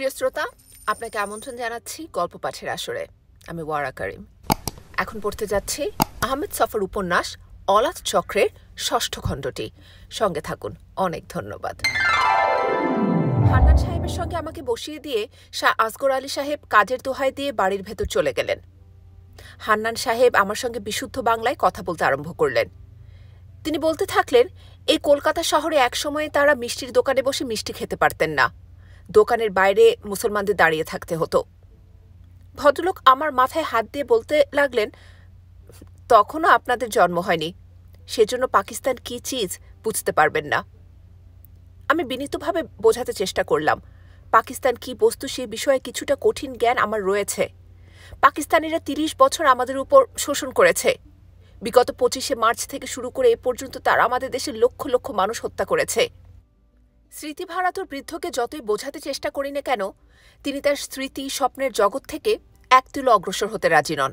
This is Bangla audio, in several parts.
প্রিয় শ্রোতা আপনাকে আমন্ত্রণ জানাচ্ছি গল্প পাঠের আসরে আমি ওয়ারা করিম এখন পড়তে যাচ্ছি আহমেদ সফর উপন্যাস অলাদ চক্রের ষষ্ঠ খণ্ডটি সঙ্গে থাকুন অনেক ধন্যবাদ হান্নান সাহেবের সঙ্গে আমাকে বসিয়ে দিয়ে শাহ আসগর আলী সাহেব কাজের দোহায় দিয়ে বাড়ির ভেতর চলে গেলেন হান্নান সাহেব আমার সঙ্গে বিশুদ্ধ বাংলায় কথা বলতে আরম্ভ করলেন তিনি বলতে থাকলেন এই কলকাতা শহরে একসময়ে তারা মিষ্টির দোকানে বসে মিষ্টি খেতে পারতেন না দোকানের বাইরে মুসলমানদের দাঁড়িয়ে থাকতে হতো ভদ্রলোক আমার মাথায় হাত দিয়ে বলতে লাগলেন তখনও আপনাদের জন্ম হয়নি সেজন্য পাকিস্তান কি চিজ বুঝতে পারবেন না আমি বিনীতভাবে বোঝাতে চেষ্টা করলাম পাকিস্তান কি বস্তু সে বিষয়ে কিছুটা কঠিন জ্ঞান আমার রয়েছে পাকিস্তানিরা তিরিশ বছর আমাদের উপর শোষণ করেছে বিগত পঁচিশে মার্চ থেকে শুরু করে এ পর্যন্ত তারা আমাদের দেশে লক্ষ লক্ষ মানুষ হত্যা করেছে স্মৃতিভারাতুর বৃদ্ধকে যতই বোঝাতে চেষ্টা করি না কেন তিনি তার স্মৃতি স্বপ্নের জগৎ থেকে এক তুলো অগ্রসর হতে রাজি নন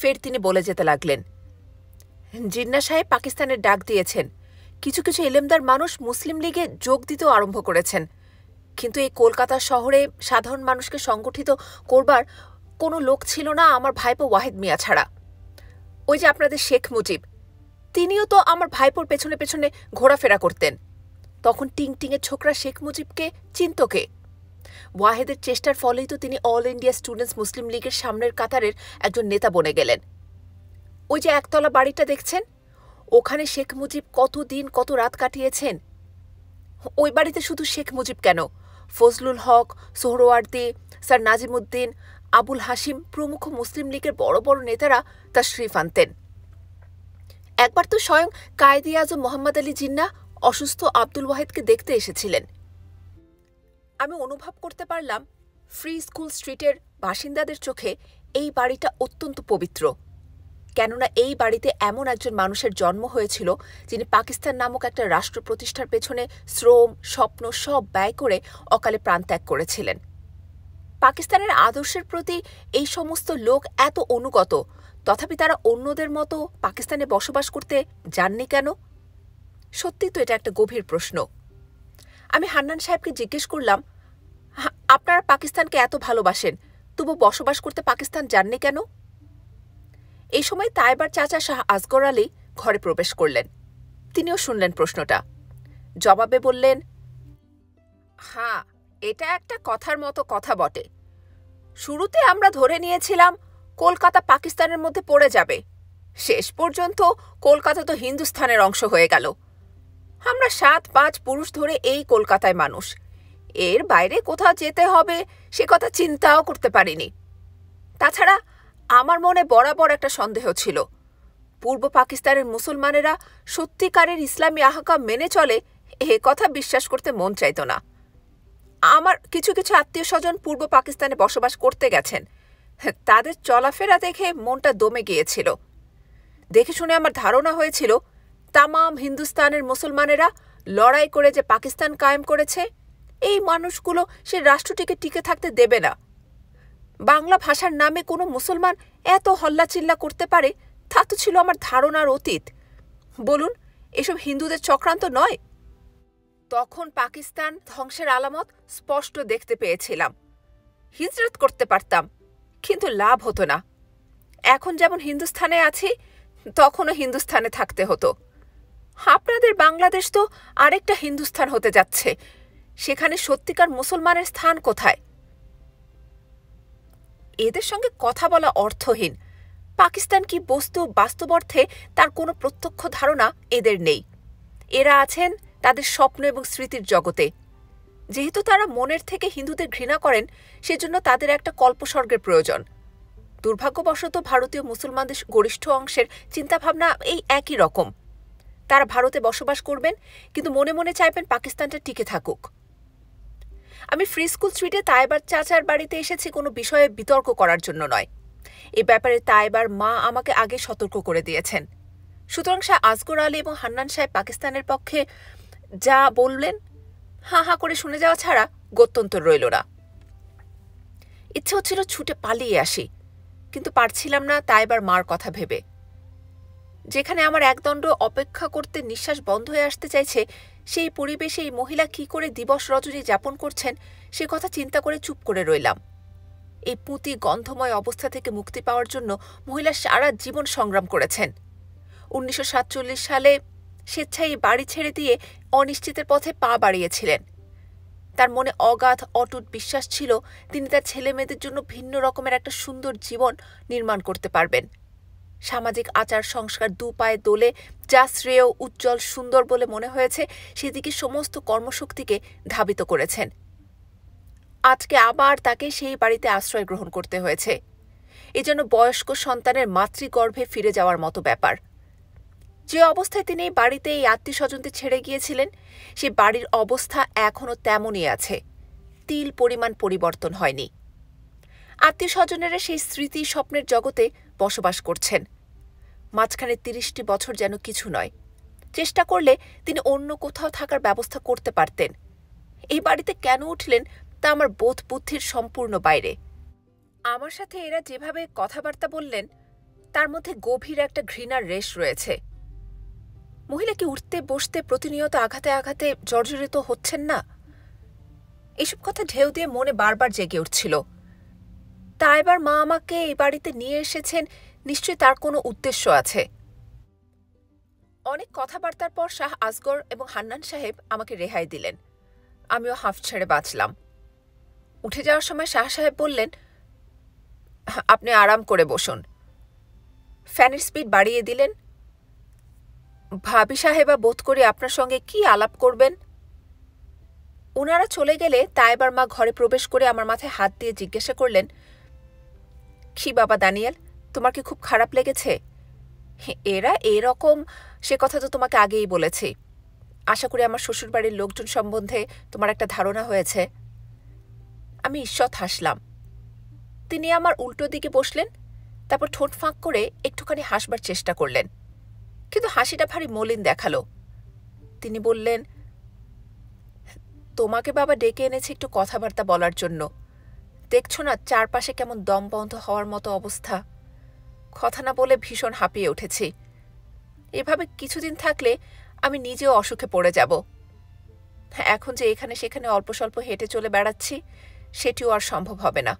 ফের তিনি বলে যেতে লাগলেন জিন্না সাহেব পাকিস্তানের ডাক দিয়েছেন কিছু কিছু এলেমদার মানুষ মুসলিম লীগে যোগ দিতেও আরম্ভ করেছেন কিন্তু এই কলকাতা শহরে সাধারণ মানুষকে সংগঠিত করবার কোনো লোক ছিল না আমার ভাইপো ওয়াহেদ মিয়া ছাড়া ওই যে আপনাদের শেখ মুজিব তিনিও তো আমার ভাইপোর পেছনে পেছনে ঘোরাফেরা করতেন তখন টিং টিংয়ের ছোকরা শেখ মুজিবকে চিন্তকে ওয়াহেদের চেষ্টার ফলেই তো তিনি অল ইন্ডিয়া স্টুডেন্টস মুসলিম লীগের সামনের কাতারের একজন নেতা বনে গেলেন ওই যে একতলা বাড়িটা দেখছেন ওখানে শেখ মুজিব কত দিন কত রাত কাটিয়েছেন ওই বাড়িতে শুধু শেখ মুজিব কেন ফজলুল হক সোহরওয়ার্দি স্যার নাজিমুদ্দিন আবুল হাসিম প্রমুখ মুসলিম লীগের বড় বড় নেতারা তার শ্রীফ আনতেন একবার তো স্বয়ং কায়দি আজম মোহাম্মদ আলী জিন্না অসুস্থ আব্দুল ওয়াহিদকে দেখতে এসেছিলেন আমি অনুভব করতে পারলাম ফ্রি স্কুল স্ট্রিটের বাসিন্দাদের চোখে এই বাড়িটা অত্যন্ত পবিত্র কেননা এই বাড়িতে এমন একজন মানুষের জন্ম হয়েছিল যিনি পাকিস্তান নামক একটা রাষ্ট্র প্রতিষ্ঠার পেছনে শ্রম স্বপ্ন সব ব্যয় করে অকালে প্রাণত্যাগ করেছিলেন পাকিস্তানের আদর্শের প্রতি এই সমস্ত লোক এত অনুগত তথাপি তারা অন্যদের মতো পাকিস্তানে বসবাস করতে যাননি কেন সত্যি তো এটা একটা গভীর প্রশ্ন আমি হান্নান সাহেবকে জিজ্ঞেস করলাম আপনারা পাকিস্তানকে এত ভালোবাসেন তবু বসবাস করতে পাকিস্তান যাননি কেন এই সময় তাইবার চাচা শাহ আসগর আলী ঘরে প্রবেশ করলেন তিনিও শুনলেন প্রশ্নটা জবাবে বললেন হ্যাঁ এটা একটা কথার মতো কথা বটে শুরুতে আমরা ধরে নিয়েছিলাম কলকাতা পাকিস্তানের মধ্যে পড়ে যাবে শেষ পর্যন্ত কলকাতা তো হিন্দুস্থানের অংশ হয়ে গেল আমরা সাত পাঁচ পুরুষ ধরে এই কলকাতায় মানুষ এর বাইরে কোথাও যেতে হবে সে কথা চিন্তাও করতে পারিনি তাছাড়া আমার মনে বরাবর একটা সন্দেহ ছিল পূর্ব পাকিস্তানের মুসলমানেরা সত্যিকারের ইসলামী আহকা মেনে চলে এ কথা বিশ্বাস করতে মন চাইত না আমার কিছু কিছু আত্মীয় স্বজন পূর্ব পাকিস্তানে বসবাস করতে গেছেন তাদের চলাফেরা দেখে মনটা দমে গিয়েছিল দেখে শুনে আমার ধারণা হয়েছিল তামাম হিন্দুস্তানের মুসলমানেরা লড়াই করে যে পাকিস্তান কায়েম করেছে এই মানুষগুলো সে রাষ্ট্রটিকে টিকে থাকতে দেবে না বাংলা ভাষার নামে কোনো মুসলমান এত হল্লাচিল্লা করতে পারে তা তো ছিল আমার ধারণার অতীত বলুন এসব হিন্দুদের চক্রান্ত নয় তখন পাকিস্তান ধ্বংসের আলামত স্পষ্ট দেখতে পেয়েছিলাম হিজরত করতে পারতাম কিন্তু লাভ হতো না এখন যেমন হিন্দুস্থানে আছি তখনও হিন্দুস্থানে থাকতে হতো আপনাদের বাংলাদেশ তো আরেকটা হিন্দুস্থান হতে যাচ্ছে সেখানে সত্যিকার মুসলমানের স্থান কোথায় এদের সঙ্গে কথা বলা অর্থহীন পাকিস্তান কি বস্তু বাস্তব অর্থে তার কোনো প্রত্যক্ষ ধারণা এদের নেই এরা আছেন তাদের স্বপ্ন এবং স্মৃতির জগতে যেহেতু তারা মনের থেকে হিন্দুদের ঘৃণা করেন সেজন্য তাদের একটা কল্পস্বর্গের প্রয়োজন দুর্ভাগ্যবশত ভারতীয় মুসলমানদের গরিষ্ঠ অংশের চিন্তাভাবনা এই একই রকম তারা ভারতে বসবাস করবেন কিন্তু মনে মনে চাইবেন পাকিস্তানটা টিকে থাকুক আমি ফ্রি স্কুল স্ট্রিটে তাইবার চাচার বাড়িতে এসেছি কোনো বিষয়ে বিতর্ক করার জন্য নয় এ ব্যাপারে তাইবার মা আমাকে আগে সতর্ক করে দিয়েছেন সুতরাং শাহ আজগর আলী এবং হান্নান সাহেব পাকিস্তানের পক্ষে যা বললেন হাঁ হাঁ করে শুনে যাওয়া ছাড়া গত্যন্তর রইল না ইচ্ছে হচ্ছিল ছুটে পালিয়ে আসি কিন্তু পারছিলাম না তাইবার মার কথা ভেবে যেখানে আমার একদণ্ড অপেক্ষা করতে নিঃশ্বাস বন্ধ হয়ে আসতে চাইছে সেই পরিবেশে এই মহিলা কি করে দিবস রজনী যাপন করছেন সে কথা চিন্তা করে চুপ করে রইলাম এই পুঁতি গন্ধময় অবস্থা থেকে মুক্তি পাওয়ার জন্য মহিলা সারা জীবন সংগ্রাম করেছেন উনিশশো সালে স্বেচ্ছায় এই বাড়ি ছেড়ে দিয়ে অনিশ্চিতের পথে পা বাড়িয়েছিলেন তার মনে অগাধ অটুট বিশ্বাস ছিল তিনি তার ছেলে মেয়েদের জন্য ভিন্ন রকমের একটা সুন্দর জীবন নির্মাণ করতে পারবেন সামাজিক আচার সংস্কার দু পায়ে দোলে যা শ্রেয় উজ্জ্বল সুন্দর বলে মনে হয়েছে সেদিকে সমস্ত কর্মশক্তিকে ধাবিত করেছেন আজকে আবার তাকে সেই বাড়িতে আশ্রয় গ্রহণ করতে হয়েছে এজন্য বয়স্ক সন্তানের মাতৃগর্ভে ফিরে যাওয়ার মতো ব্যাপার যে অবস্থায় তিনি বাড়িতে এই আত্মীয়স্বজনদের ছেড়ে গিয়েছিলেন সে বাড়ির অবস্থা এখনও তেমনই আছে তিল পরিমাণ পরিবর্তন হয়নি আত্মীয় স্বজনেরা সেই স্মৃতি স্বপ্নের জগতে বসবাস করছেন মাঝখানে তিরিশটি বছর যেন কিছু নয় চেষ্টা করলে তিনি অন্য কোথাও থাকার ব্যবস্থা করতে পারতেন এই বাড়িতে কেন উঠলেন তা আমার বোধ বুদ্ধির সম্পূর্ণ বাইরে আমার সাথে এরা যেভাবে কথাবার্তা বললেন তার মধ্যে গভীর একটা ঘৃণার রেশ রয়েছে মহিলাকে উঠতে বসতে প্রতিনিয়ত আঘাতে আঘাতে জর্জরিত হচ্ছেন না এসব কথা ঢেউ দিয়ে মনে বারবার জেগে উঠছিল তা এবার মা আমাকে এই বাড়িতে নিয়ে এসেছেন নিশ্চয়ই তার কোনো উদ্দেশ্য আছে অনেক কথাবার্তার পর শাহ আসগর এবং হান্নান সাহেব আমাকে রেহাই দিলেন আমিও হাফ ছেড়ে বাঁচলাম উঠে যাওয়ার সময় শাহ সাহেব বললেন আপনি আরাম করে বসুন ফ্যানের স্পিড বাড়িয়ে দিলেন ভাবি সাহেবা বোধ করি আপনার সঙ্গে কি আলাপ করবেন ওনারা চলে গেলে তাইবার মা ঘরে প্রবেশ করে আমার মাথায় হাত দিয়ে জিজ্ঞাসা করলেন কি বাবা দানিয়েল তোমার কি খুব খারাপ লেগেছে এরা এরকম সে কথা তো তোমাকে আগেই বলেছি আশা করি আমার শ্বশুরবাড়ির লোকজন সম্বন্ধে তোমার একটা ধারণা হয়েছে আমি ঈষৎ হাসলাম তিনি আমার উল্টো দিকে বসলেন তারপর ঠোঁট ফাঁক করে একটুখানি হাসবার চেষ্টা করলেন কিন্তু হাসিটা ভারী মলিন দেখালো তিনি বললেন তোমাকে বাবা ডেকে এনেছি একটু কথাবার্তা বলার জন্য দেখছো না চারপাশে কেমন দম বন্ধ হওয়ার মতো অবস্থা কথা না বলে ভীষণ হাঁপিয়ে উঠেছি এভাবে কিছুদিন থাকলে আমি নিজেও অসুখে পড়ে যাব এখন যে এখানে সেখানে অল্প স্বল্প হেঁটে চলে বেড়াচ্ছি সেটিও আর সম্ভব হবে না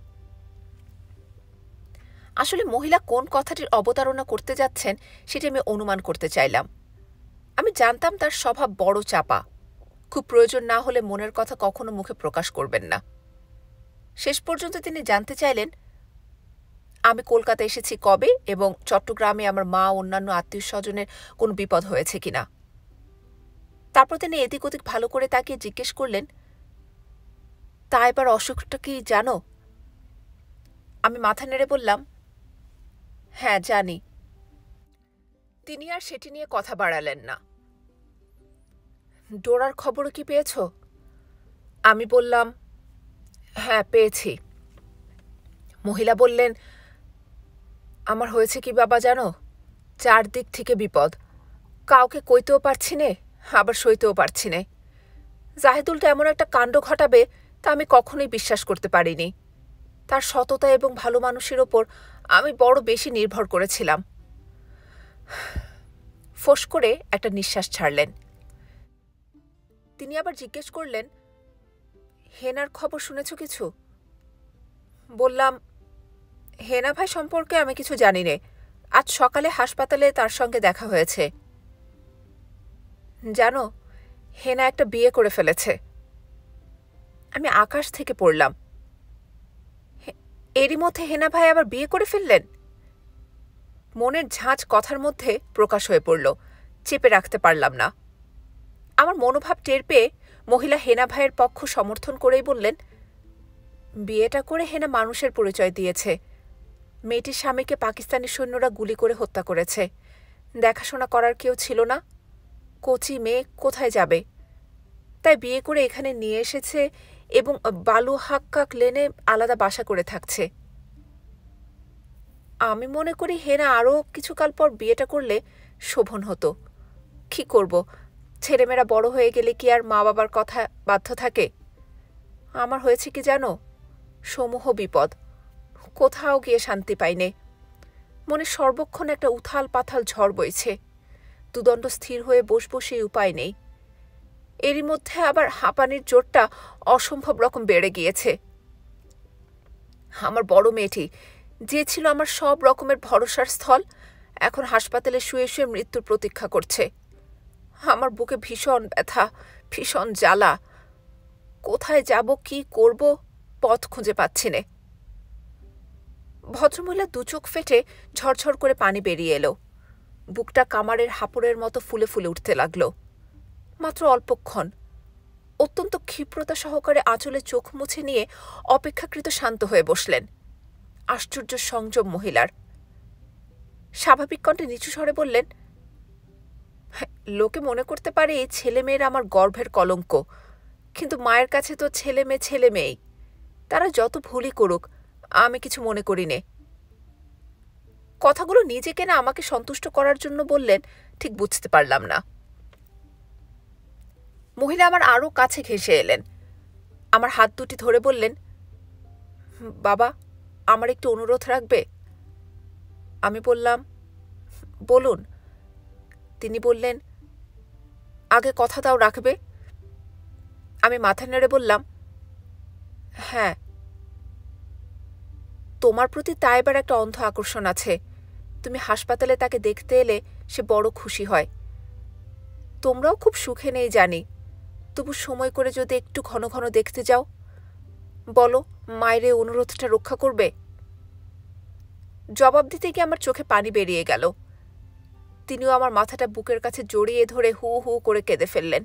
আসলে মহিলা কোন কথাটির অবতারণা করতে যাচ্ছেন সেটি আমি অনুমান করতে চাইলাম আমি জানতাম তার স্বভাব বড় চাপা খুব প্রয়োজন না হলে মনের কথা কখনো মুখে প্রকাশ করবেন না শেষ পর্যন্ত তিনি জানতে চাইলেন আমি কলকাতা এসেছি কবে এবং চট্টগ্রামে আমার মা অন্যান্য আত্মীয় স্বজনের কোনো বিপদ হয়েছে কিনা তারপর তিনি এদিক ওদিক ভালো করে তাকে জিজ্ঞেস করলেন তা এবার অসুখটা কি জানো আমি মাথা নেড়ে বললাম হ্যাঁ জানি তিনি আর সেটি নিয়ে কথা বাড়ালেন না ডোরার খবরও কি পেয়েছ আমি বললাম হ্যাঁ পেয়েছি মহিলা বললেন আমার হয়েছে কি বাবা জানো চারদিক থেকে বিপদ কাউকে কইতেও পারছি নে আবার সইতেও পারছি নে জাহেদুলটা এমন একটা কাণ্ড ঘটাবে তা আমি কখনোই বিশ্বাস করতে পারিনি তার সততা এবং ভালো মানুষের ওপর আমি বড় বেশি নির্ভর করেছিলাম ফোস করে একটা নিঃশ্বাস ছাড়লেন তিনি আবার জিজ্ঞেস করলেন হেনার খবর শুনেছ কিছু বললাম হেনা ভাই সম্পর্কে আমি কিছু জানি নে আজ সকালে হাসপাতালে তার সঙ্গে দেখা হয়েছে জানো হেনা একটা বিয়ে করে ফেলেছে আমি আকাশ থেকে পড়লাম এরই মধ্যে হেনা ভাই আবার বিয়ে করে ফেললেন মনের ঝাঁজ কথার মধ্যে প্রকাশ হয়ে পড়ল চেপে রাখতে পারলাম না আমার মনোভাব টের পেয়ে মহিলা হেনা ভাইয়ের পক্ষ সমর্থন করেই বললেন বিয়েটা করে হেনা মানুষের পরিচয় দিয়েছে মেয়েটির স্বামীকে পাকিস্তানি সৈন্যরা গুলি করে হত্যা করেছে দেখাশোনা করার কেউ ছিল না কচি মেয়ে কোথায় যাবে তাই বিয়ে করে এখানে নিয়ে এসেছে এবং বালু হাক্কাক লেনে আলাদা বাসা করে থাকছে আমি মনে করি হেনা আরও কিছুকাল পর বিয়েটা করলে শোভন হতো কি করব ছেলেমেয়েরা বড় হয়ে গেলে কি আর মা বাবার কথা বাধ্য থাকে আমার হয়েছে কি জানো সমূহ বিপদ কোথাও গিয়ে শান্তি পাইনে মনে সর্বক্ষণ একটা উথাল পাথাল ঝড় বইছে দুদণ্ড স্থির হয়ে বস বসেই উপায় নেই এরই মধ্যে আবার হাঁপানির জোরটা অসম্ভব রকম বেড়ে গিয়েছে আমার বড় মেয়েটি যে ছিল আমার সব রকমের ভরসার স্থল এখন হাসপাতালে শুয়ে শুয়ে মৃত্যুর প্রতীক্ষা করছে আমার বুকে ভীষণ ব্যথা ভীষণ জ্বালা কোথায় যাব কি করব পথ খুঁজে পাচ্ছি নে ভদ্রমহিলা দুচোখ ফেটে ঝরঝর করে পানি বেরিয়ে এলো বুকটা কামারের হাপড়ের মতো ফুলে ফুলে উঠতে লাগল মাত্র অল্পক্ষণ অত্যন্ত ক্ষিপ্রতা সহকারে আঁচলে চোখ মুছে নিয়ে অপেক্ষাকৃত শান্ত হয়ে বসলেন আশ্চর্য সংযম মহিলার স্বাভাবিক কণ্ঠে নিচু স্বরে বললেন হ্যাঁ, লোকে মনে করতে পারে এই ছেলেমেয়েরা আমার গর্ভের কলঙ্ক কিন্তু মায়ের কাছে তো ছেলে মেয়ে ছেলে মেয়েই তারা যত ভুলই করুক আমি কিছু মনে করি নে কথাগুলো নিজেকে না আমাকে সন্তুষ্ট করার জন্য বললেন ঠিক বুঝতে পারলাম না মহিলা আমার আরও কাছে ঘেসে এলেন আমার হাত দুটি ধরে বললেন বাবা আমার একটু অনুরোধ রাখবে আমি বললাম বলুন তিনি বললেন আগে কথা দাও রাখবে আমি মাথা নেড়ে বললাম হ্যাঁ তোমার প্রতি তা এবার একটা অন্ধ আকর্ষণ আছে তুমি হাসপাতালে তাকে দেখতে এলে সে বড় খুশি হয় তোমরাও খুব সুখে নেই জানি তবু সময় করে যদি একটু ঘন ঘন দেখতে যাও বলো মায়ের অনুরোধটা রক্ষা করবে জবাব দিতে গিয়ে আমার চোখে পানি বেরিয়ে গেল তিনিও আমার মাথাটা বুকের কাছে জড়িয়ে ধরে হু হু করে কেঁদে ফেললেন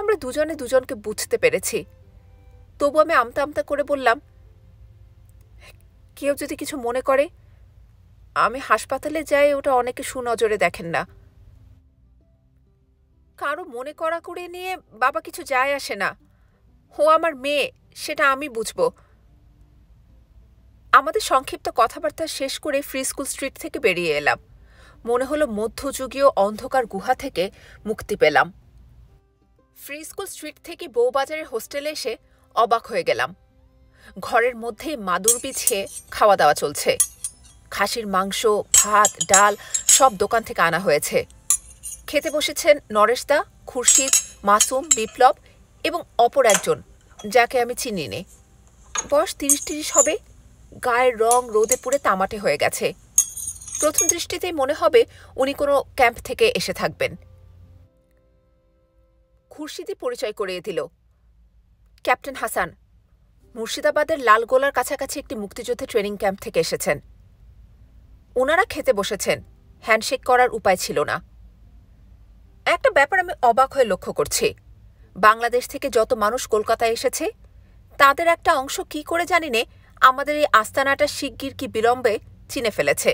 আমরা দুজনে দুজনকে বুঝতে পেরেছি তবু আমি আমতা আমতা করে বললাম কেউ যদি কিছু মনে করে আমি হাসপাতালে যাই ওটা অনেকে সুনজরে দেখেন না কারো মনে করা করে নিয়ে বাবা কিছু যায় আসে না ও আমার মেয়ে সেটা আমি বুঝব আমাদের সংক্ষিপ্ত কথাবার্তা শেষ করে ফ্রি স্কুল স্ট্রিট থেকে বেরিয়ে এলাম মনে হলো মধ্যযুগীয় অন্ধকার গুহা থেকে মুক্তি পেলাম ফ্রি স্কুল স্ট্রিট থেকে বউবাজারের হোস্টেলে এসে অবাক হয়ে গেলাম ঘরের মধ্যেই মাদুর বিছিয়ে খাওয়া দাওয়া চলছে খাসির মাংস ভাত ডাল সব দোকান থেকে আনা হয়েছে খেতে বসেছেন নরেশদা খুরশিদ মাসুম বিপ্লব এবং অপর একজন যাকে আমি চিনি নে বয়স তিরিশ তিরিশ হবে গায়ের রং রোদে পুড়ে তামাটে হয়ে গেছে প্রথম দৃষ্টিতেই মনে হবে উনি কোনো ক্যাম্প থেকে এসে থাকবেন খুরশিদি পরিচয় করিয়ে দিল ক্যাপ্টেন হাসান মুর্শিদাবাদের লালগোলার কাছাকাছি একটি মুক্তিযুদ্ধে ট্রেনিং ক্যাম্প থেকে এসেছেন ওনারা খেতে বসেছেন হ্যান্ডশেক করার উপায় ছিল না একটা ব্যাপার আমি অবাক হয়ে লক্ষ্য করছি বাংলাদেশ থেকে যত মানুষ কলকাতায় এসেছে তাদের একটা অংশ কি করে জানিনে আমাদের এই আস্তানাটা শিগগির কি বিলম্বে চিনে ফেলেছে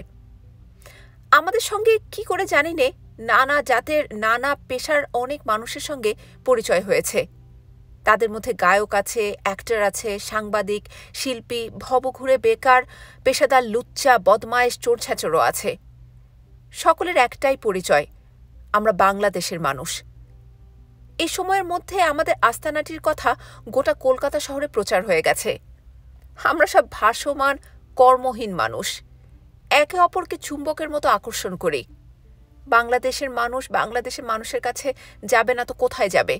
আমাদের সঙ্গে কি করে জানি নে নানা জাতের নানা পেশার অনেক মানুষের সঙ্গে পরিচয় হয়েছে তাদের মধ্যে গায়ক আছে অ্যাক্টর আছে সাংবাদিক শিল্পী ভবঘুরে বেকার পেশাদার লুচ্চা বদমায়েশ চোরছাচরও আছে সকলের একটাই পরিচয় আমরা বাংলাদেশের মানুষ এই সময়ের মধ্যে আমাদের আস্তানাটির কথা গোটা কলকাতা শহরে প্রচার হয়ে গেছে আমরা সব ভাসমান কর্মহীন মানুষ একে অপরকে চুম্বকের মতো আকর্ষণ করি বাংলাদেশের মানুষ বাংলাদেশের মানুষের কাছে যাবে না তো কোথায় যাবে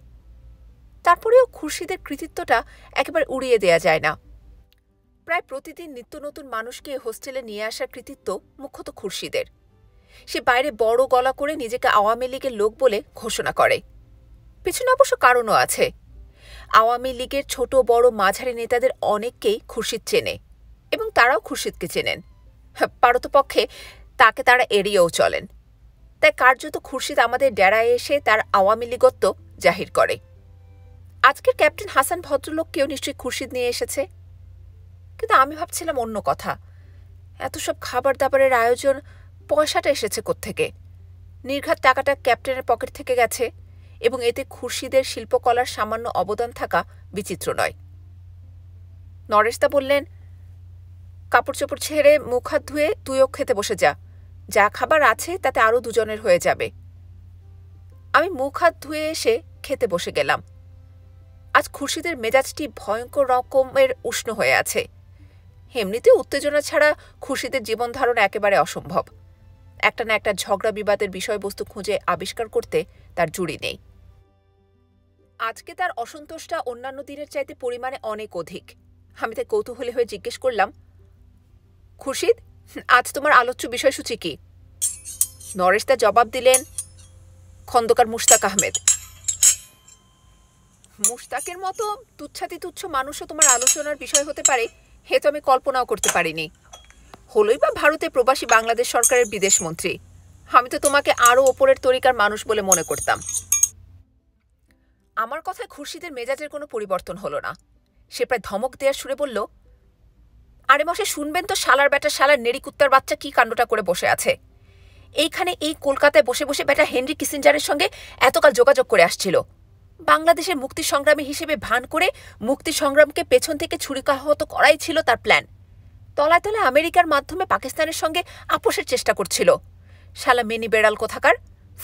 তারপরেও খুরশিদের কৃতিত্বটা একেবারে উড়িয়ে দেয়া যায় না প্রায় প্রতিদিন নিত্য নতুন মানুষকে হোস্টেলে নিয়ে আসার কৃতিত্ব মুখ্যত খুরশিদের সে বাইরে বড় গলা করে নিজেকে আওয়ামী লীগের লোক বলে ঘোষণা করে পিছনে অবশ্য কারণও আছে আওয়ামী লীগের ছোট বড় মাঝারি নেতাদের অনেককেই খুরশিদ চেনে এবং তারাও খুরশিদকে চেনেন পারতপক্ষে তাকে তারা এড়িয়েও চলেন তাই কার্যত খুরশিদ আমাদের ডেরায় এসে তার আওয়ামী লীগত্ব জাহির করে আজকের ক্যাপ্টেন হাসান ভদ্রলোক কেউ নিশ্চয়ই খুরশিদ নিয়ে এসেছে কিন্তু আমি ভাবছিলাম অন্য কথা এত সব খাবার দাবারের আয়োজন পয়সাটা এসেছে কোত্থেকে নির্ঘাত টাকাটা ক্যাপ্টেনের পকেট থেকে গেছে এবং এতে খুরশিদের শিল্পকলার সামান্য অবদান থাকা বিচিত্র নয় নরেশদা বললেন কাপড় চোপড় ছেড়ে মুখ হাত ধুয়ে তুইও খেতে বসে যা যা খাবার আছে তাতে আরও দুজনের হয়ে যাবে আমি মুখ হাত ধুয়ে এসে খেতে বসে গেলাম আজ খুরশিদের মেজাজটি ভয়ঙ্কর রকমের উষ্ণ হয়ে আছে এমনিতে উত্তেজনা ছাড়া খুশিদের জীবন ধারণ একেবারে অসম্ভব একটা না একটা ঝগড়া বিবাদের বিষয়বস্তু খুঁজে আবিষ্কার করতে তার জুড়ি নেই আজকে তার অসন্তোষটা অন্যান্য দিনের চাইতে পরিমাণে অনেক অধিক আমি তাই কৌতূহলী হয়ে জিজ্ঞেস করলাম খুরশিদ আজ তোমার আলোচ্য বিষয়সূচি কি নরেশ তা জবাব দিলেন খন্দকার মুশতাক আহমেদ মুশতাকের মতো তুচ্ছাতি তুচ্ছ মানুষও তোমার আলোচনার বিষয় হতে পারে হে তো আমি কল্পনাও করতে পারিনি হলই বা ভারতে প্রবাসী বাংলাদেশ সরকারের বিদেশ মন্ত্রী আমি তো তোমাকে আরও ওপরের তরিকার মানুষ বলে মনে করতাম আমার কথায় খুরশিদের মেজাজের কোনো পরিবর্তন হলো না সে প্রায় ধমক দেওয়ার সুরে বলল আরে মশাই শুনবেন তো শালার ব্যাটা শালার নেড়ি কুত্তার বাচ্চা কি কাণ্ডটা করে বসে আছে এইখানে এই কলকাতায় বসে বসে ব্যাটা হেনরি কিসিঞ্জারের সঙ্গে এতকাল যোগাযোগ করে আসছিল বাংলাদেশের মুক্তি সংগ্রামী হিসেবে ভান করে মুক্তি সংগ্রামকে পেছন থেকে ছুরিকাহত করাই ছিল তার প্ল্যান তলায় তলায় আমেরিকার মাধ্যমে পাকিস্তানের সঙ্গে আপোষের চেষ্টা করছিল শালা মিনি বেড়াল কোথাকার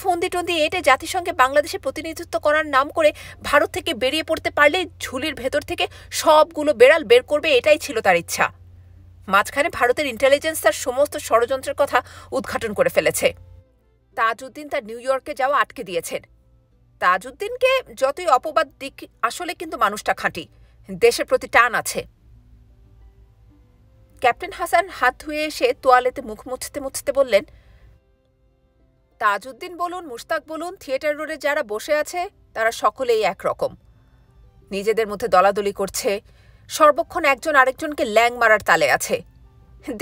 ফন্দি টন্দি এটে জাতিসংঘে বাংলাদেশে প্রতিনিধিত্ব করার নাম করে ভারত থেকে বেরিয়ে পড়তে পারলে ঝুলির ভেতর থেকে সবগুলো বেড়াল বের করবে এটাই ছিল তার ইচ্ছা মাঝখানে ভারতের ইন্টেলিজেন্স তার সমস্ত ষড়যন্ত্রের কথা উদ্ঘাটন করে ফেলেছে তাজউদ্দিন তার নিউ ইয়র্কে যাওয়া আটকে দিয়েছেন তাজউদ্দিনকে যতই অপবাদ দিক আসলে কিন্তু মানুষটা খাঁটি দেশের প্রতি টান আছে ক্যাপ্টেন হাসান হাত ধুয়ে এসে তোয়ালেতে মুখ মুছতে মুছতে বললেন তাজউদ্দিন বলুন মুশতাক বলুন থিয়েটার রোডে যারা বসে আছে তারা সকলেই একরকম নিজেদের মধ্যে দলাদলি করছে সর্বক্ষণ একজন আরেকজনকে ল্যাং মারার তালে আছে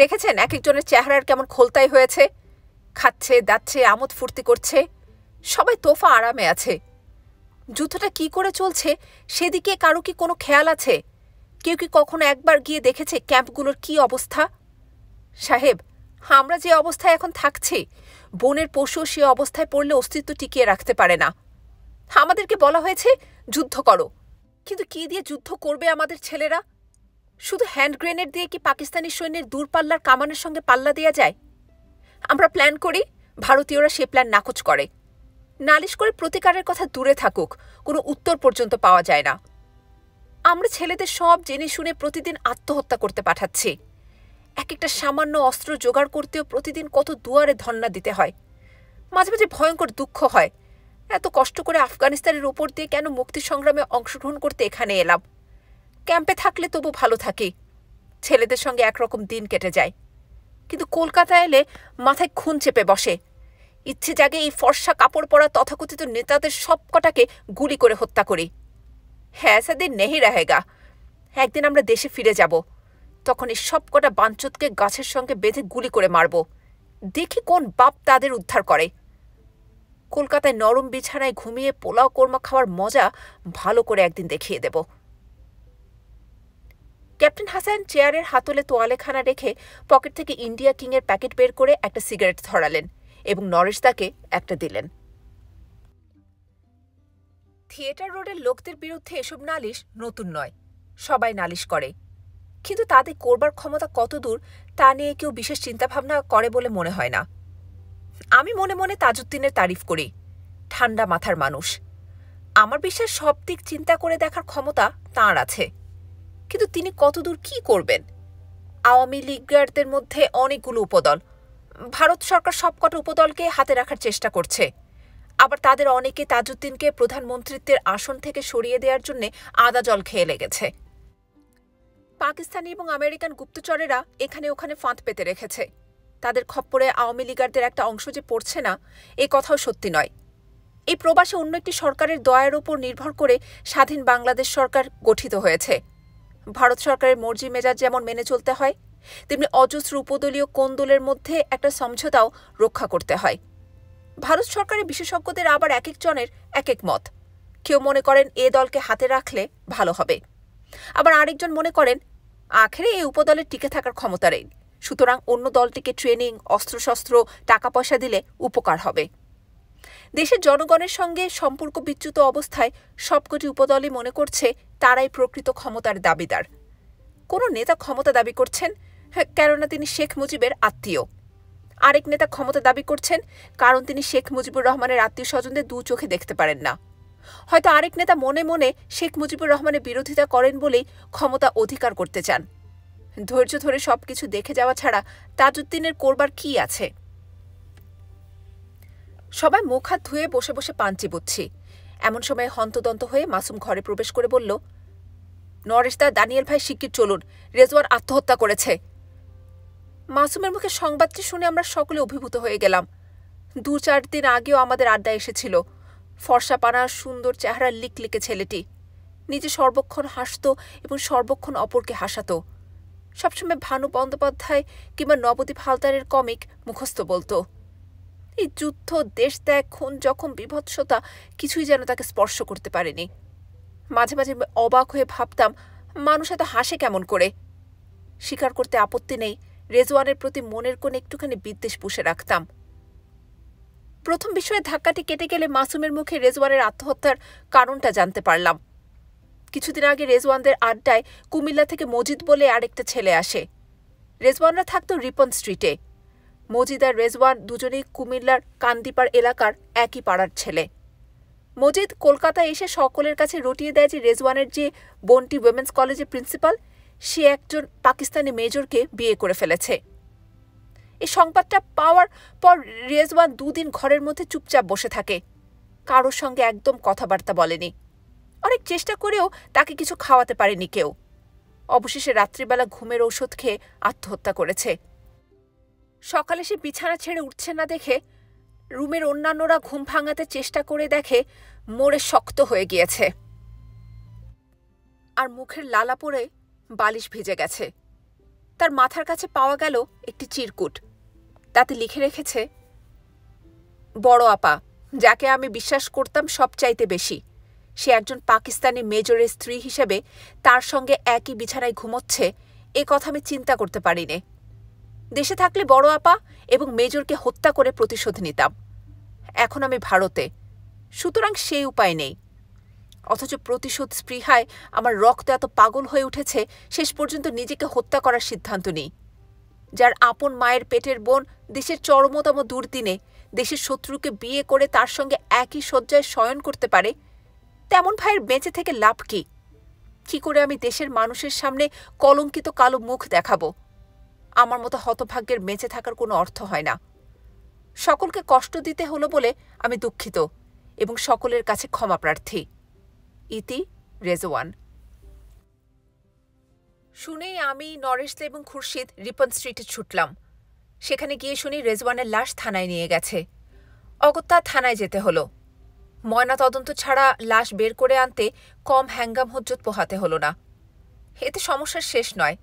দেখেছেন এক একজনের চেহারার কেমন খোলতাই হয়েছে খাচ্ছে দাচ্ছে আমোদ ফুর্তি করছে সবাই তোফা আরামে আছে যুদ্ধটা কি করে চলছে সেদিকে কারো কি কোনো খেয়াল আছে কেউ কি কখনো একবার গিয়ে দেখেছে ক্যাম্পগুলোর কি অবস্থা সাহেব আমরা যে অবস্থায় এখন থাকছি বনের পশু সে অবস্থায় পড়লে অস্তিত্ব টিকিয়ে রাখতে পারে না আমাদেরকে বলা হয়েছে যুদ্ধ করো কিন্তু কি দিয়ে যুদ্ধ করবে আমাদের ছেলেরা শুধু হ্যান্ড গ্রেনেড দিয়ে কি পাকিস্তানি সৈন্যের দূরপাল্লার কামানের সঙ্গে পাল্লা দেওয়া যায় আমরা প্ল্যান করি ভারতীয়রা সে প্ল্যান নাকচ করে নালিশ করে প্রতিকারের কথা দূরে থাকুক কোনো উত্তর পর্যন্ত পাওয়া যায় না আমরা ছেলেদের সব জেনে শুনে প্রতিদিন আত্মহত্যা করতে পাঠাচ্ছি এক একটা সামান্য অস্ত্র জোগাড় করতেও প্রতিদিন কত দুয়ারে ধন্না দিতে হয় মাঝে মাঝে ভয়ঙ্কর দুঃখ হয় এত কষ্ট করে আফগানিস্তানের ওপর দিয়ে কেন মুক্তি সংগ্রামে অংশগ্রহণ করতে এখানে এলাম ক্যাম্পে থাকলে তবু ভালো থাকি ছেলেদের সঙ্গে একরকম দিন কেটে যায় কিন্তু কলকাতা এলে মাথায় খুন চেপে বসে ইচ্ছে জাগে এই ফর্সা কাপড় পরা তথাকথিত নেতাদের সব কটাকে গুলি করে হত্যা করি হ্যাঁ স্যাদের নেহি রাহেগা একদিন আমরা দেশে ফিরে যাব তখন এই সব কটা বাঞ্চতকে গাছের সঙ্গে বেঁধে গুলি করে মারব দেখি কোন বাপ তাদের উদ্ধার করে কলকাতায় নরম বিছানায় ঘুমিয়ে পোলাও কোরমা খাওয়ার মজা ভালো করে একদিন দেখিয়ে দেব ক্যাপ্টেন হাসান চেয়ারের হাতলে তোয়ালেখানা রেখে পকেট থেকে ইন্ডিয়া কিংয়ের প্যাকেট বের করে একটা সিগারেট ধরালেন এবং নরেশ তাকে একটা দিলেন থিয়েটার রোডের লোকদের বিরুদ্ধে এসব নালিশ নতুন নয় সবাই নালিশ করে কিন্তু তাদের করবার ক্ষমতা কতদূর তা নিয়ে কেউ বিশেষ চিন্তাভাবনা করে বলে মনে হয় না আমি মনে মনে তাজউদ্দিনের তারিফ করি ঠান্ডা মাথার মানুষ আমার বিশ্বাস সব দিক চিন্তা করে দেখার ক্ষমতা তাঁর আছে কিন্তু তিনি কতদূর কি করবেন আওয়ামী লীগারদের মধ্যে অনেকগুলো উপদল ভারত সরকার সবকটা উপদলকে হাতে রাখার চেষ্টা করছে আবার তাদের অনেকে তাজউদ্দিনকে প্রধানমন্ত্রীত্বের আসন থেকে সরিয়ে দেওয়ার জন্য আদা জল খেয়ে লেগেছে পাকিস্তানি এবং আমেরিকান গুপ্তচরেরা এখানে ওখানে ফাঁদ পেতে রেখেছে তাদের খপ্পরে আওয়ামী লীগারদের একটা অংশ যে পড়ছে না এ কথাও সত্যি নয় এই প্রবাসে অন্য একটি সরকারের দয়ার উপর নির্ভর করে স্বাধীন বাংলাদেশ সরকার গঠিত হয়েছে ভারত সরকারের মর্জি মেজাজ যেমন মেনে চলতে হয় তেমনি অজস্র উপদলীয় কোন দলের মধ্যে একটা সমঝোতাও রক্ষা করতে হয় ভারত সরকারের বিশেষজ্ঞদের আবার এক একজনের এক এক মত কেউ মনে করেন এ দলকে হাতে রাখলে ভালো হবে আবার আরেকজন মনে করেন আখেরে এই উপদলের টিকে থাকার ক্ষমতা নেই সুতরাং অন্য দলটিকে ট্রেনিং অস্ত্রশস্ত্র টাকা পয়সা দিলে উপকার হবে দেশের জনগণের সঙ্গে সম্পর্ক বিচ্যুত অবস্থায় সবকটি উপদলই মনে করছে তারাই প্রকৃত ক্ষমতার দাবিদার কোনো নেতা ক্ষমতা দাবি করছেন হ্যাঁ, কেননা তিনি শেখ মুজিবের আত্মীয় আরেক নেতা ক্ষমতা দাবি করছেন কারণ তিনি শেখ মুজিবুর রহমানের আত্মীয় স্বজনদের দু চোখে দেখতে পারেন না হয়তো আরেক নেতা মনে মনে শেখ মুজিবুর রহমানের বিরোধিতা করেন বলেই ক্ষমতা অধিকার করতে চান ধৈর্য ধরে সব কিছু দেখে যাওয়া ছাড়া তাজউদ্দিনের করবার কি আছে সবাই মুখ হাত ধুয়ে বসে বসে পাঞ্চি বুঝছি এমন সময় হন্তদন্ত হয়ে মাসুম ঘরে প্রবেশ করে বলল নরেশদা দানিয়েল ভাই শিক্ষির চলুন রেজওয়ার আত্মহত্যা করেছে মাসুমের মুখে সংবাদটি শুনে আমরা সকলে অভিভূত হয়ে গেলাম দু চার দিন আগেও আমাদের আড্ডা এসেছিল ফর্সা পানার সুন্দর চেহারা লিকলিকে ছেলেটি নিজে সর্বক্ষণ হাসত এবং সর্বক্ষণ অপরকে হাসাতো সবসময় ভানু বন্দ্যোপাধ্যায় কিংবা নবদ্বীপ হালদারের কমিক মুখস্থ বলতো এই যুদ্ধ দেশ ত্যাগ খুন জখম বিভৎসতা কিছুই যেন তাকে স্পর্শ করতে পারেনি মাঝে মাঝে অবাক হয়ে ভাবতাম মানুষ এত হাসে কেমন করে স্বীকার করতে আপত্তি নেই রেজওয়ানের প্রতি মনের কোণে একটুখানি বিদ্বেষ পুষে রাখতাম প্রথম বিষয়ে ধাক্কাটি কেটে গেলে মাসুমের মুখে রেজওয়ানের আত্মহত্যার কারণটা জানতে পারলাম কিছুদিন আগে রেজওয়ানদের আড্ডায় কুমিল্লা থেকে মজিদ বলে আরেকটা ছেলে আসে রেজওয়ানরা থাকতো রিপন স্ট্রিটে মজিদ আর রেজওয়ান দুজনেই কুমিল্লার কান্দিপাড় এলাকার একই পাড়ার ছেলে মজিদ কলকাতায় এসে সকলের কাছে রটিয়ে দেয় যে রেজওয়ানের যে বন্টি উইমেন্স কলেজের প্রিন্সিপাল সে একজন পাকিস্তানি মেজরকে বিয়ে করে ফেলেছে এই সংবাদটা পাওয়ার পর রেজওয়ান দুদিন ঘরের মধ্যে চুপচাপ বসে থাকে কারোর সঙ্গে একদম কথাবার্তা বলেনি অনেক চেষ্টা করেও তাকে কিছু খাওয়াতে পারেনি কেউ অবশেষে রাত্রিবেলা ঘুমের ঔষধ খেয়ে আত্মহত্যা করেছে সকালে সে বিছানা ছেড়ে উঠছে না দেখে রুমের অন্যান্যরা ঘুম ভাঙাতে চেষ্টা করে দেখে মোড়ে শক্ত হয়ে গিয়েছে আর মুখের লালা পড়ে বালিশ ভিজে গেছে তার মাথার কাছে পাওয়া গেল একটি চিরকুট তাতে লিখে রেখেছে বড় আপা যাকে আমি বিশ্বাস করতাম সব চাইতে বেশি সে একজন পাকিস্তানি মেজরের স্ত্রী হিসেবে তার সঙ্গে একই বিছানায় ঘুমোচ্ছে এ কথা আমি চিন্তা করতে পারিনি দেশে থাকলে বড় আপা এবং মেজরকে হত্যা করে প্রতিশোধ নিতাম এখন আমি ভারতে সুতরাং সেই উপায় নেই অথচ প্রতিশোধ স্পৃহায় আমার রক্ত এত পাগল হয়ে উঠেছে শেষ পর্যন্ত নিজেকে হত্যা করার সিদ্ধান্ত নিই যার আপন মায়ের পেটের বোন দেশের চরমতম দুর্দিনে দেশের শত্রুকে বিয়ে করে তার সঙ্গে একই শয্যায় শয়ন করতে পারে তেমন ভাইয়ের বেঁচে থেকে লাভ কি কি করে আমি দেশের মানুষের সামনে কলঙ্কিত কালো মুখ দেখাবো আমার মতো হতভাগ্যের বেঁচে থাকার কোনো অর্থ হয় না সকলকে কষ্ট দিতে হলো বলে আমি দুঃখিত এবং সকলের কাছে ক্ষমা প্রার্থী ইতি রেজওয়ান শুনেই আমি নরেশদা এবং খুরশিদ রিপন স্ট্রিটে ছুটলাম সেখানে গিয়ে শুনি রেজওয়ানের লাশ থানায় নিয়ে গেছে অগত্যা থানায় যেতে হলো ময়না তদন্ত ছাড়া লাশ বের করে আনতে কম হ্যাঙ্গাম হজ্জত পোহাতে হল না এতে সমস্যার শেষ নয়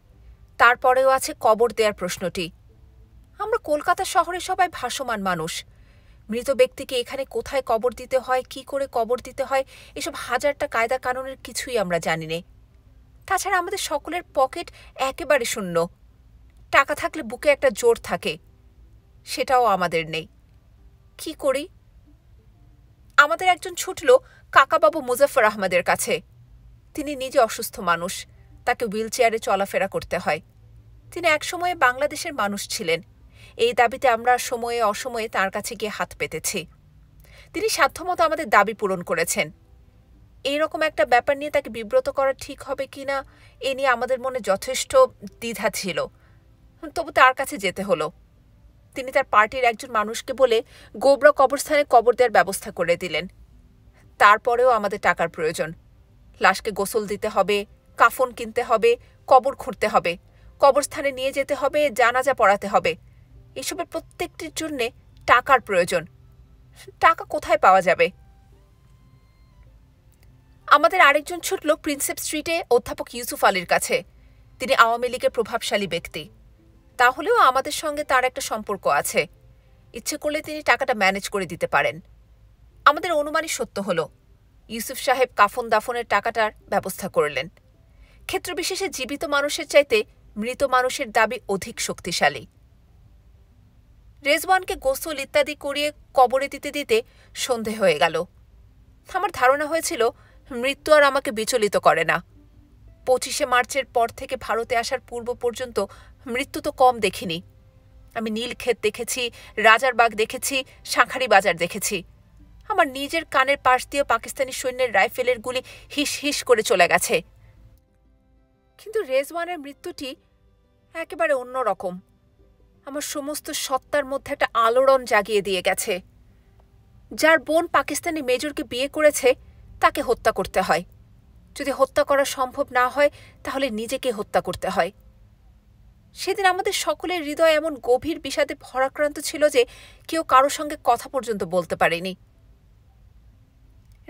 তারপরেও আছে কবর দেওয়ার প্রশ্নটি আমরা কলকাতা শহরে সবাই ভাসমান মানুষ মৃত ব্যক্তিকে এখানে কোথায় কবর দিতে হয় কি করে কবর দিতে হয় এসব হাজারটা কায়দা কানুনের কিছুই আমরা জানি না তাছাড়া আমাদের সকলের পকেট একেবারে শূন্য টাকা থাকলে বুকে একটা জোর থাকে সেটাও আমাদের নেই কি করি আমাদের একজন ছুটল কাকাবাবু মুজাফর আহমদের কাছে তিনি নিজে অসুস্থ মানুষ তাকে হুইল চেয়ারে চলাফেরা করতে হয় তিনি একসময়ে বাংলাদেশের মানুষ ছিলেন এই দাবিতে আমরা সময়ে অসময়ে তার কাছে গিয়ে হাত পেতেছি তিনি সাধ্যমতো আমাদের দাবি পূরণ করেছেন এইরকম একটা ব্যাপার নিয়ে তাকে বিব্রত করা ঠিক হবে কি না এ নিয়ে আমাদের মনে যথেষ্ট দ্বিধা ছিল তবু তার কাছে যেতে হলো তিনি তার পার্টির একজন মানুষকে বলে গোবরা কবরস্থানে কবর দেওয়ার ব্যবস্থা করে দিলেন তারপরেও আমাদের টাকার প্রয়োজন লাশকে গোসল দিতে হবে কাফন কিনতে হবে কবর খুঁড়তে হবে কবরস্থানে নিয়ে যেতে হবে জানাজা পড়াতে হবে এসবের প্রত্যেকটির জন্যে টাকার প্রয়োজন টাকা কোথায় পাওয়া যাবে আমাদের আরেকজন ছুটল প্রিন্সেপ স্ট্রিটে অধ্যাপক ইউসুফ আলীর কাছে তিনি আওয়ামী লীগের প্রভাবশালী ব্যক্তি তাহলেও আমাদের সঙ্গে তার একটা সম্পর্ক আছে ইচ্ছে করলে তিনি টাকাটা ম্যানেজ করে দিতে পারেন আমাদের অনুমানই সত্য হলো ইউসুফ সাহেব কাফন দাফনের টাকাটার ব্যবস্থা করলেন ক্ষেত্রবিশেষে জীবিত মানুষের চাইতে মৃত মানুষের দাবি অধিক শক্তিশালী রেজওয়ানকে গোসল ইত্যাদি করিয়ে কবরে দিতে দিতে সন্ধে হয়ে গেল আমার ধারণা হয়েছিল মৃত্যু আর আমাকে বিচলিত করে না পঁচিশে মার্চের পর থেকে ভারতে আসার পূর্ব পর্যন্ত মৃত্যু তো কম দেখিনি আমি নীলক্ষেত দেখেছি রাজারবাগ দেখেছি শাঁখারি বাজার দেখেছি আমার নিজের কানের পাশ দিয়ে পাকিস্তানি সৈন্যের রাইফেলের গুলি হিস হিস করে চলে গেছে কিন্তু রেজওয়ানের মৃত্যুটি একেবারে অন্যরকম আমার সমস্ত সত্তার মধ্যে একটা আলোড়ন জাগিয়ে দিয়ে গেছে যার বোন পাকিস্তানি মেজরকে বিয়ে করেছে তাকে হত্যা করতে হয় যদি হত্যা করা সম্ভব না হয় তাহলে নিজেকে হত্যা করতে হয় সেদিন আমাদের সকলের হৃদয় এমন গভীর বিষাদে ভরাক্রান্ত ছিল যে কেউ কারোর সঙ্গে কথা পর্যন্ত বলতে পারেনি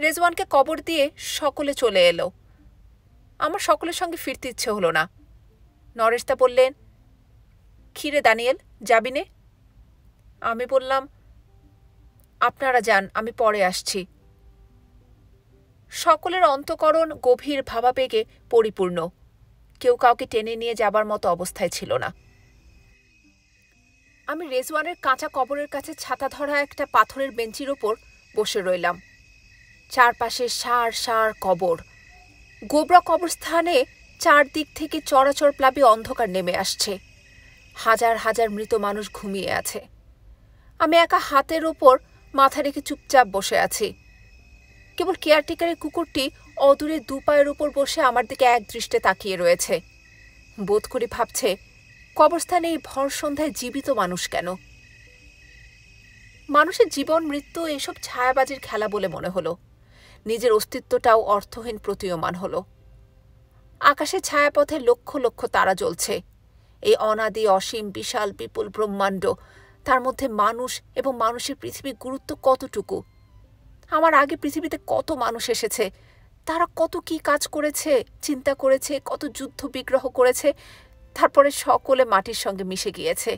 রেজওয়ানকে কবর দিয়ে সকলে চলে এলো আমার সকলের সঙ্গে ফিরতে ইচ্ছে হলো না নরেশদা বললেন খিরে দানিয়েল যাবি নে আমি বললাম আপনারা যান আমি পরে আসছি সকলের অন্তকরণ গভীর ভাবাবেগে পরিপূর্ণ কেউ কাউকে টেনে নিয়ে যাবার মতো অবস্থায় ছিল না আমি রেজওয়ানের কাঁচা কবরের কাছে ছাতা ধরা একটা পাথরের বেঞ্চির ওপর বসে রইলাম চারপাশে সার সার কবর গোবরা কবরস্থানে চারদিক থেকে চরাচর প্লাবে অন্ধকার নেমে আসছে হাজার হাজার মৃত মানুষ ঘুমিয়ে আছে আমি একা হাতের ওপর মাথা রেখে চুপচাপ বসে আছি কেবল কেয়ারটেকারের কুকুরটি অদূরে দু পায়ের উপর বসে আমার দিকে এক দৃষ্টে তাকিয়ে রয়েছে বোধ করি ভাবছে কবরস্থানে এই ভর সন্ধ্যায় জীবিত মানুষ কেন মানুষের জীবন মৃত্যু এসব ছায়াবাজির খেলা বলে মনে হলো নিজের অস্তিত্বটাও অর্থহীন প্রতীয়মান হলো আকাশে ছায়াপথে লক্ষ লক্ষ তারা জ্বলছে এই অনাদি অসীম বিশাল বিপুল ব্রহ্মাণ্ড তার মধ্যে মানুষ এবং মানুষের পৃথিবীর গুরুত্ব কতটুকু আমার আগে পৃথিবীতে কত মানুষ এসেছে তারা কত কি কাজ করেছে চিন্তা করেছে কত যুদ্ধ বিগ্রহ করেছে তারপরে সকলে মাটির সঙ্গে মিশে গিয়েছে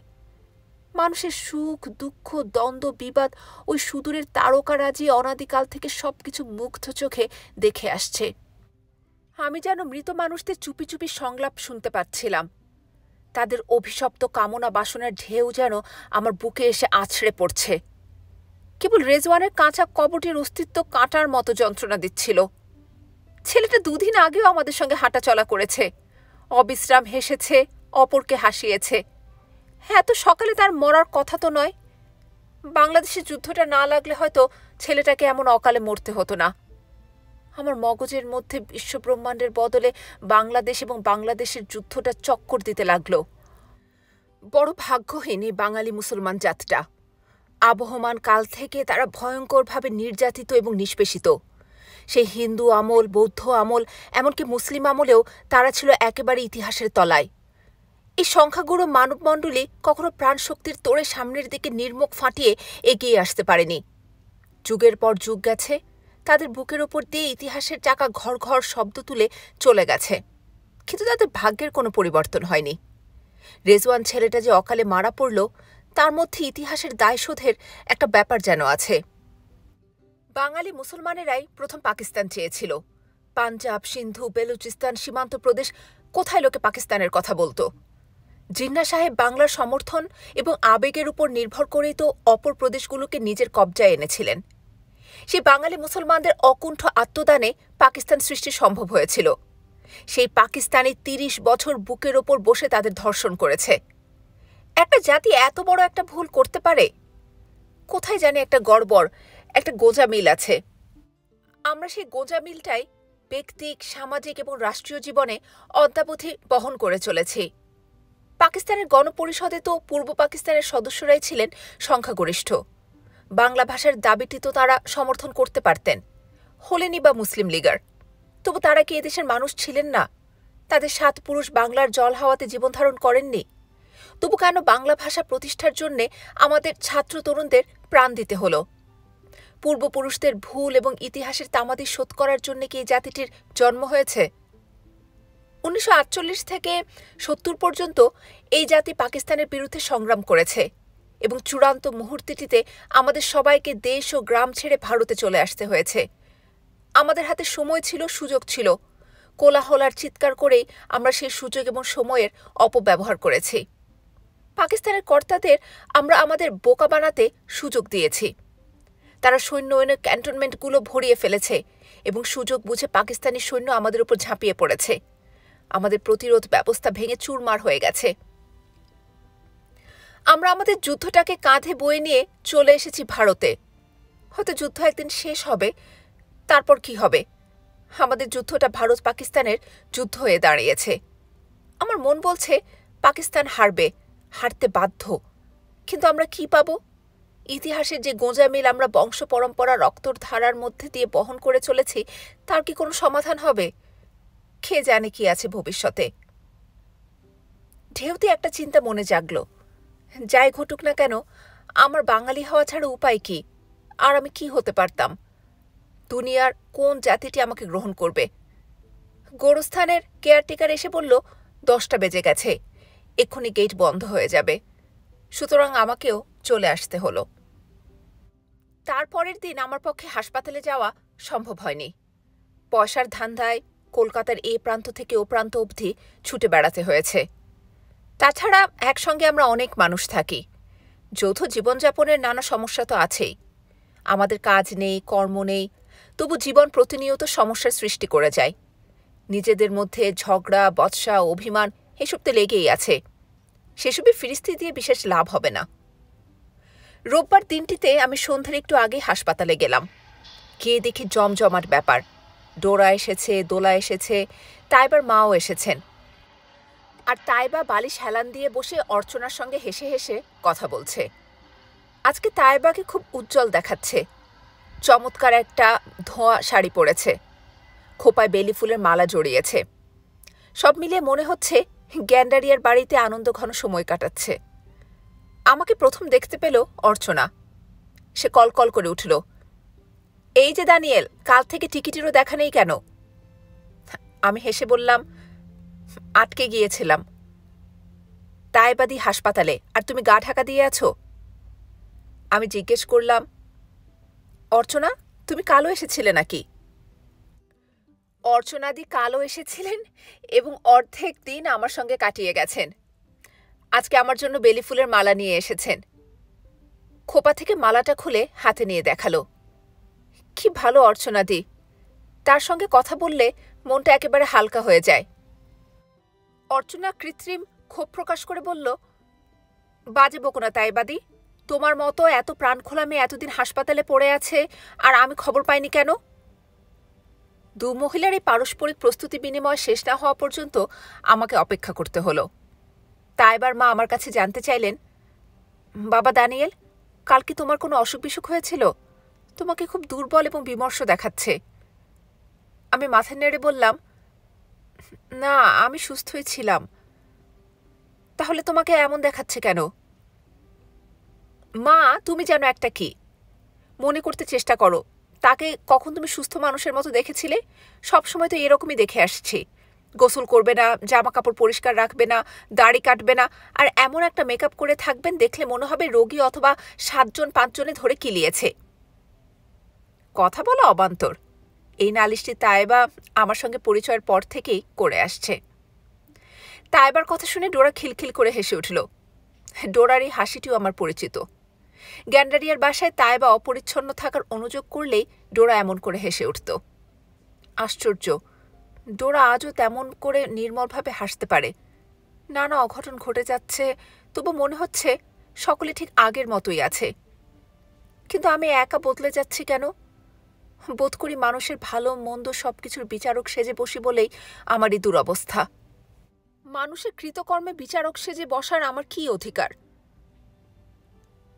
মানুষের সুখ দুঃখ দ্বন্দ্ব বিবাদ ওই সুদূরের তারকারাজি অনাদিকাল থেকে সব কিছু মুগ্ধ চোখে দেখে আসছে আমি যেন মৃত মানুষদের চুপি চুপি সংলাপ শুনতে পাচ্ছিলাম তাদের অভিশপ্ত কামনা বাসনার ঢেউ যেন আমার বুকে এসে আছড়ে পড়ছে কেবল রেজওয়ানের কাঁচা কবটির অস্তিত্ব কাটার মতো যন্ত্রণা দিচ্ছিল ছেলেটা দুদিন আগেও আমাদের সঙ্গে হাঁটাচলা করেছে অবিশ্রাম হেসেছে অপরকে হাসিয়েছে হ্যাঁ তো সকালে তার মরার কথা তো নয় বাংলাদেশে যুদ্ধটা না লাগলে হয়তো ছেলেটাকে এমন অকালে মরতে হতো না আমার মগজের মধ্যে বিশ্বব্রহ্মাণ্ডের বদলে বাংলাদেশ এবং বাংলাদেশের যুদ্ধটা চক্কর দিতে লাগল বড় ভাগ্যহীন এই বাঙালি মুসলমান জাতটা আবহমান কাল থেকে তারা ভয়ঙ্করভাবে নির্যাতিত এবং নিষ্পেষিত সেই হিন্দু আমল বৌদ্ধ আমল এমনকি মুসলিম আমলেও তারা ছিল একেবারে ইতিহাসের তলায় এই সংখ্যাগুরু মানবমণ্ডলী কখনো প্রাণশক্তির তোড়ে সামনের দিকে নির্মুখ ফাটিয়ে এগিয়ে আসতে পারেনি যুগের পর যুগ গেছে তাদের বুকের ওপর দিয়ে ইতিহাসের চাকা ঘর ঘর শব্দ তুলে চলে গেছে কিন্তু তাদের ভাগ্যের কোনো পরিবর্তন হয়নি রেজওয়ান ছেলেটা যে অকালে মারা পড়ল তার মধ্যে ইতিহাসের দায় শোধের একটা ব্যাপার যেন আছে বাঙালি মুসলমানেরাই প্রথম পাকিস্তান চেয়েছিল পাঞ্জাব সিন্ধু বেলুচিস্তান সীমান্ত প্রদেশ কোথায় লোকে পাকিস্তানের কথা বলতো জিন্না সাহেব বাংলার সমর্থন এবং আবেগের উপর নির্ভর করেই তো অপর প্রদেশগুলোকে নিজের কবজায় এনেছিলেন সে বাঙালি মুসলমানদের অকুণ্ঠ আত্মদানে পাকিস্তান সৃষ্টি সম্ভব হয়েছিল সেই পাকিস্তানি তিরিশ বছর বুকের ওপর বসে তাদের ধর্ষণ করেছে একটা জাতি এত বড় একটা ভুল করতে পারে কোথায় জানে একটা গড়বড় একটা গোজা মিল আছে আমরা সেই গোজা মিলটাই ব্যক্তিক সামাজিক এবং রাষ্ট্রীয় জীবনে অদ্যাবধি বহন করে চলেছি পাকিস্তানের গণপরিষদে তো পূর্ব পাকিস্তানের সদস্যরাই ছিলেন সংখ্যাগরিষ্ঠ বাংলা ভাষার দাবিটি তো তারা সমর্থন করতে পারতেন হলেনি বা মুসলিম লিগার তবু তারা কি এদেশের মানুষ ছিলেন না তাদের সাত পুরুষ বাংলার জল হাওয়াতে জীবনধারণ করেননি তবু কেন বাংলা ভাষা প্রতিষ্ঠার জন্যে আমাদের ছাত্র তরুণদের প্রাণ দিতে হলো পূর্বপুরুষদের ভুল এবং ইতিহাসের তামাদি শোধ করার জন্য কি এই জাতিটির জন্ম হয়েছে উনিশশো থেকে সত্তর পর্যন্ত এই জাতি পাকিস্তানের বিরুদ্ধে সংগ্রাম করেছে এবং চূড়ান্ত মুহূর্তটিতে আমাদের সবাইকে দেশ ও গ্রাম ছেড়ে ভারতে চলে আসতে হয়েছে আমাদের হাতে সময় ছিল সুযোগ ছিল কোলাহলার চিৎকার করেই আমরা সেই সুযোগ এবং সময়ের অপব্যবহার করেছি পাকিস্তানের কর্তাদের আমরা আমাদের বোকা বানাতে সুযোগ দিয়েছি তারা সৈন্য এনে ক্যান্টনমেন্টগুলো ভরিয়ে ফেলেছে এবং সুযোগ বুঝে পাকিস্তানি সৈন্য আমাদের উপর ঝাঁপিয়ে পড়েছে আমাদের প্রতিরোধ ব্যবস্থা ভেঙে চুরমার হয়ে গেছে আমরা আমাদের যুদ্ধটাকে কাঁধে বয়ে নিয়ে চলে এসেছি ভারতে হয়তো যুদ্ধ একদিন শেষ হবে তারপর কি হবে আমাদের যুদ্ধটা ভারত পাকিস্তানের যুদ্ধ হয়ে দাঁড়িয়েছে আমার মন বলছে পাকিস্তান হারবে হারতে বাধ্য কিন্তু আমরা কি পাবো ইতিহাসের যে গোঁজামিল আমরা বংশ পরম্পরা রক্তর ধারার মধ্যে দিয়ে বহন করে চলেছি তার কি কোনো সমাধান হবে খে জানে কি আছে ভবিষ্যতে ঢেউতে একটা চিন্তা মনে জাগল যাই ঘটুক না কেন আমার বাঙালি হওয়া ছাড়া উপায় কি আর আমি কি হতে পারতাম দুনিয়ার কোন জাতিটি আমাকে গ্রহণ করবে গোরস্থানের কেয়ারটেকার এসে বলল দশটা বেজে গেছে এক্ষুনি গেট বন্ধ হয়ে যাবে সুতরাং আমাকেও চলে আসতে হলো তারপরের দিন আমার পক্ষে হাসপাতালে যাওয়া সম্ভব হয়নি পয়সার ধান্ধায় কলকাতার এ প্রান্ত থেকে ও প্রান্ত অবধি ছুটে বেড়াতে হয়েছে তাছাড়া একসঙ্গে আমরা অনেক মানুষ থাকি যৌথ জীবনযাপনের নানা সমস্যা তো আছেই আমাদের কাজ নেই কর্ম নেই তবু জীবন প্রতিনিয়ত সমস্যার সৃষ্টি করে যায় নিজেদের মধ্যে ঝগড়া বৎসা অভিমান এসব তো লেগেই আছে সেসবে ফিরিস্তি দিয়ে বিশেষ লাভ হবে না রোববার দিনটিতে আমি সন্ধ্যার একটু আগে হাসপাতালে গেলাম গিয়ে দেখি জমজমাট ব্যাপার ডোরা এসেছে দোলা এসেছে তাইবার মাও এসেছেন আর তাইবা বালিশ হেলান দিয়ে বসে অর্চনার সঙ্গে হেসে হেসে কথা বলছে আজকে তাইবাকে খুব উজ্জ্বল দেখাচ্ছে চমৎকার একটা ধোঁয়া শাড়ি পরেছে খোপায় বেলি ফুলের মালা জড়িয়েছে সব মিলিয়ে মনে হচ্ছে গ্যান্ডারিয়ার বাড়িতে আনন্দ ঘন সময় কাটাচ্ছে আমাকে প্রথম দেখতে পেল অর্চনা সে কল কল করে উঠল এই যে দানিয়েল কাল থেকে টিকিটেরও দেখা নেই কেন আমি হেসে বললাম আটকে গিয়েছিলাম তাইবাদি হাসপাতালে আর তুমি গা ঢাকা দিয়ে আছো আমি জিজ্ঞেস করলাম অর্চনা তুমি কালো এসেছিলে নাকি অর্চনাদি কালো এসেছিলেন এবং অর্ধেক দিন আমার সঙ্গে কাটিয়ে গেছেন আজকে আমার জন্য বেলি ফুলের মালা নিয়ে এসেছেন খোপা থেকে মালাটা খুলে হাতে নিয়ে দেখালো কি ভালো অর্চনা দি তার সঙ্গে কথা বললে মনটা একেবারে হালকা হয়ে যায় অর্চনা কৃত্রিম ক্ষোভ প্রকাশ করে বলল বাজে বকোনা তাই বাদি তোমার মতো এত প্রাণ খোলা মেয়ে এতদিন হাসপাতালে পড়ে আছে আর আমি খবর পাইনি কেন দু মহিলার এই পারস্পরিক প্রস্তুতি বিনিময় শেষ না হওয়া পর্যন্ত আমাকে অপেক্ষা করতে হলো তা এবার মা আমার কাছে জানতে চাইলেন বাবা দানিয়েল কাল কি তোমার কোনো অসুখ বিসুখ হয়েছিল তোমাকে খুব দুর্বল এবং বিমর্ষ দেখাচ্ছে আমি মাথা নেড়ে বললাম না আমি সুস্থই ছিলাম তাহলে তোমাকে এমন দেখাচ্ছে কেন মা তুমি যেন একটা কি মনে করতে চেষ্টা করো তাকে কখন তুমি সুস্থ মানুষের মতো দেখেছিলে সবসময় তো এরকমই দেখে আসছি গোসল করবে না জামা কাপড় পরিষ্কার রাখবে না দাড়ি কাটবে না আর এমন একটা মেকআপ করে থাকবেন দেখলে মনে হবে রোগী অথবা সাতজন পাঁচজনে ধরে কিলিয়েছে কথা বলা অবান্তর এই নালিশটি তাইবা আমার সঙ্গে পরিচয়ের পর থেকেই করে আসছে তাইবার কথা শুনে ডোরা খিলখিল করে হেসে উঠল ডোরার এই হাসিটিও আমার পরিচিত গ্যান্ডারিয়ার বাসায় তাইবা অপরিচ্ছন্ন থাকার অনুযোগ করলেই ডোরা এমন করে হেসে উঠত আশ্চর্য ডোরা আজও তেমন করে নির্মলভাবে হাসতে পারে নানা অঘটন ঘটে যাচ্ছে তবু মনে হচ্ছে সকলে ঠিক আগের মতোই আছে কিন্তু আমি একা বদলে যাচ্ছি কেন বোধ করি মানুষের ভালো মন্দ সব কিছুর বিচারক সেজে বসি বলেই আমার এই দুরবস্থা মানুষের কৃতকর্মে বিচারক সেজে বসার আমার কি অধিকার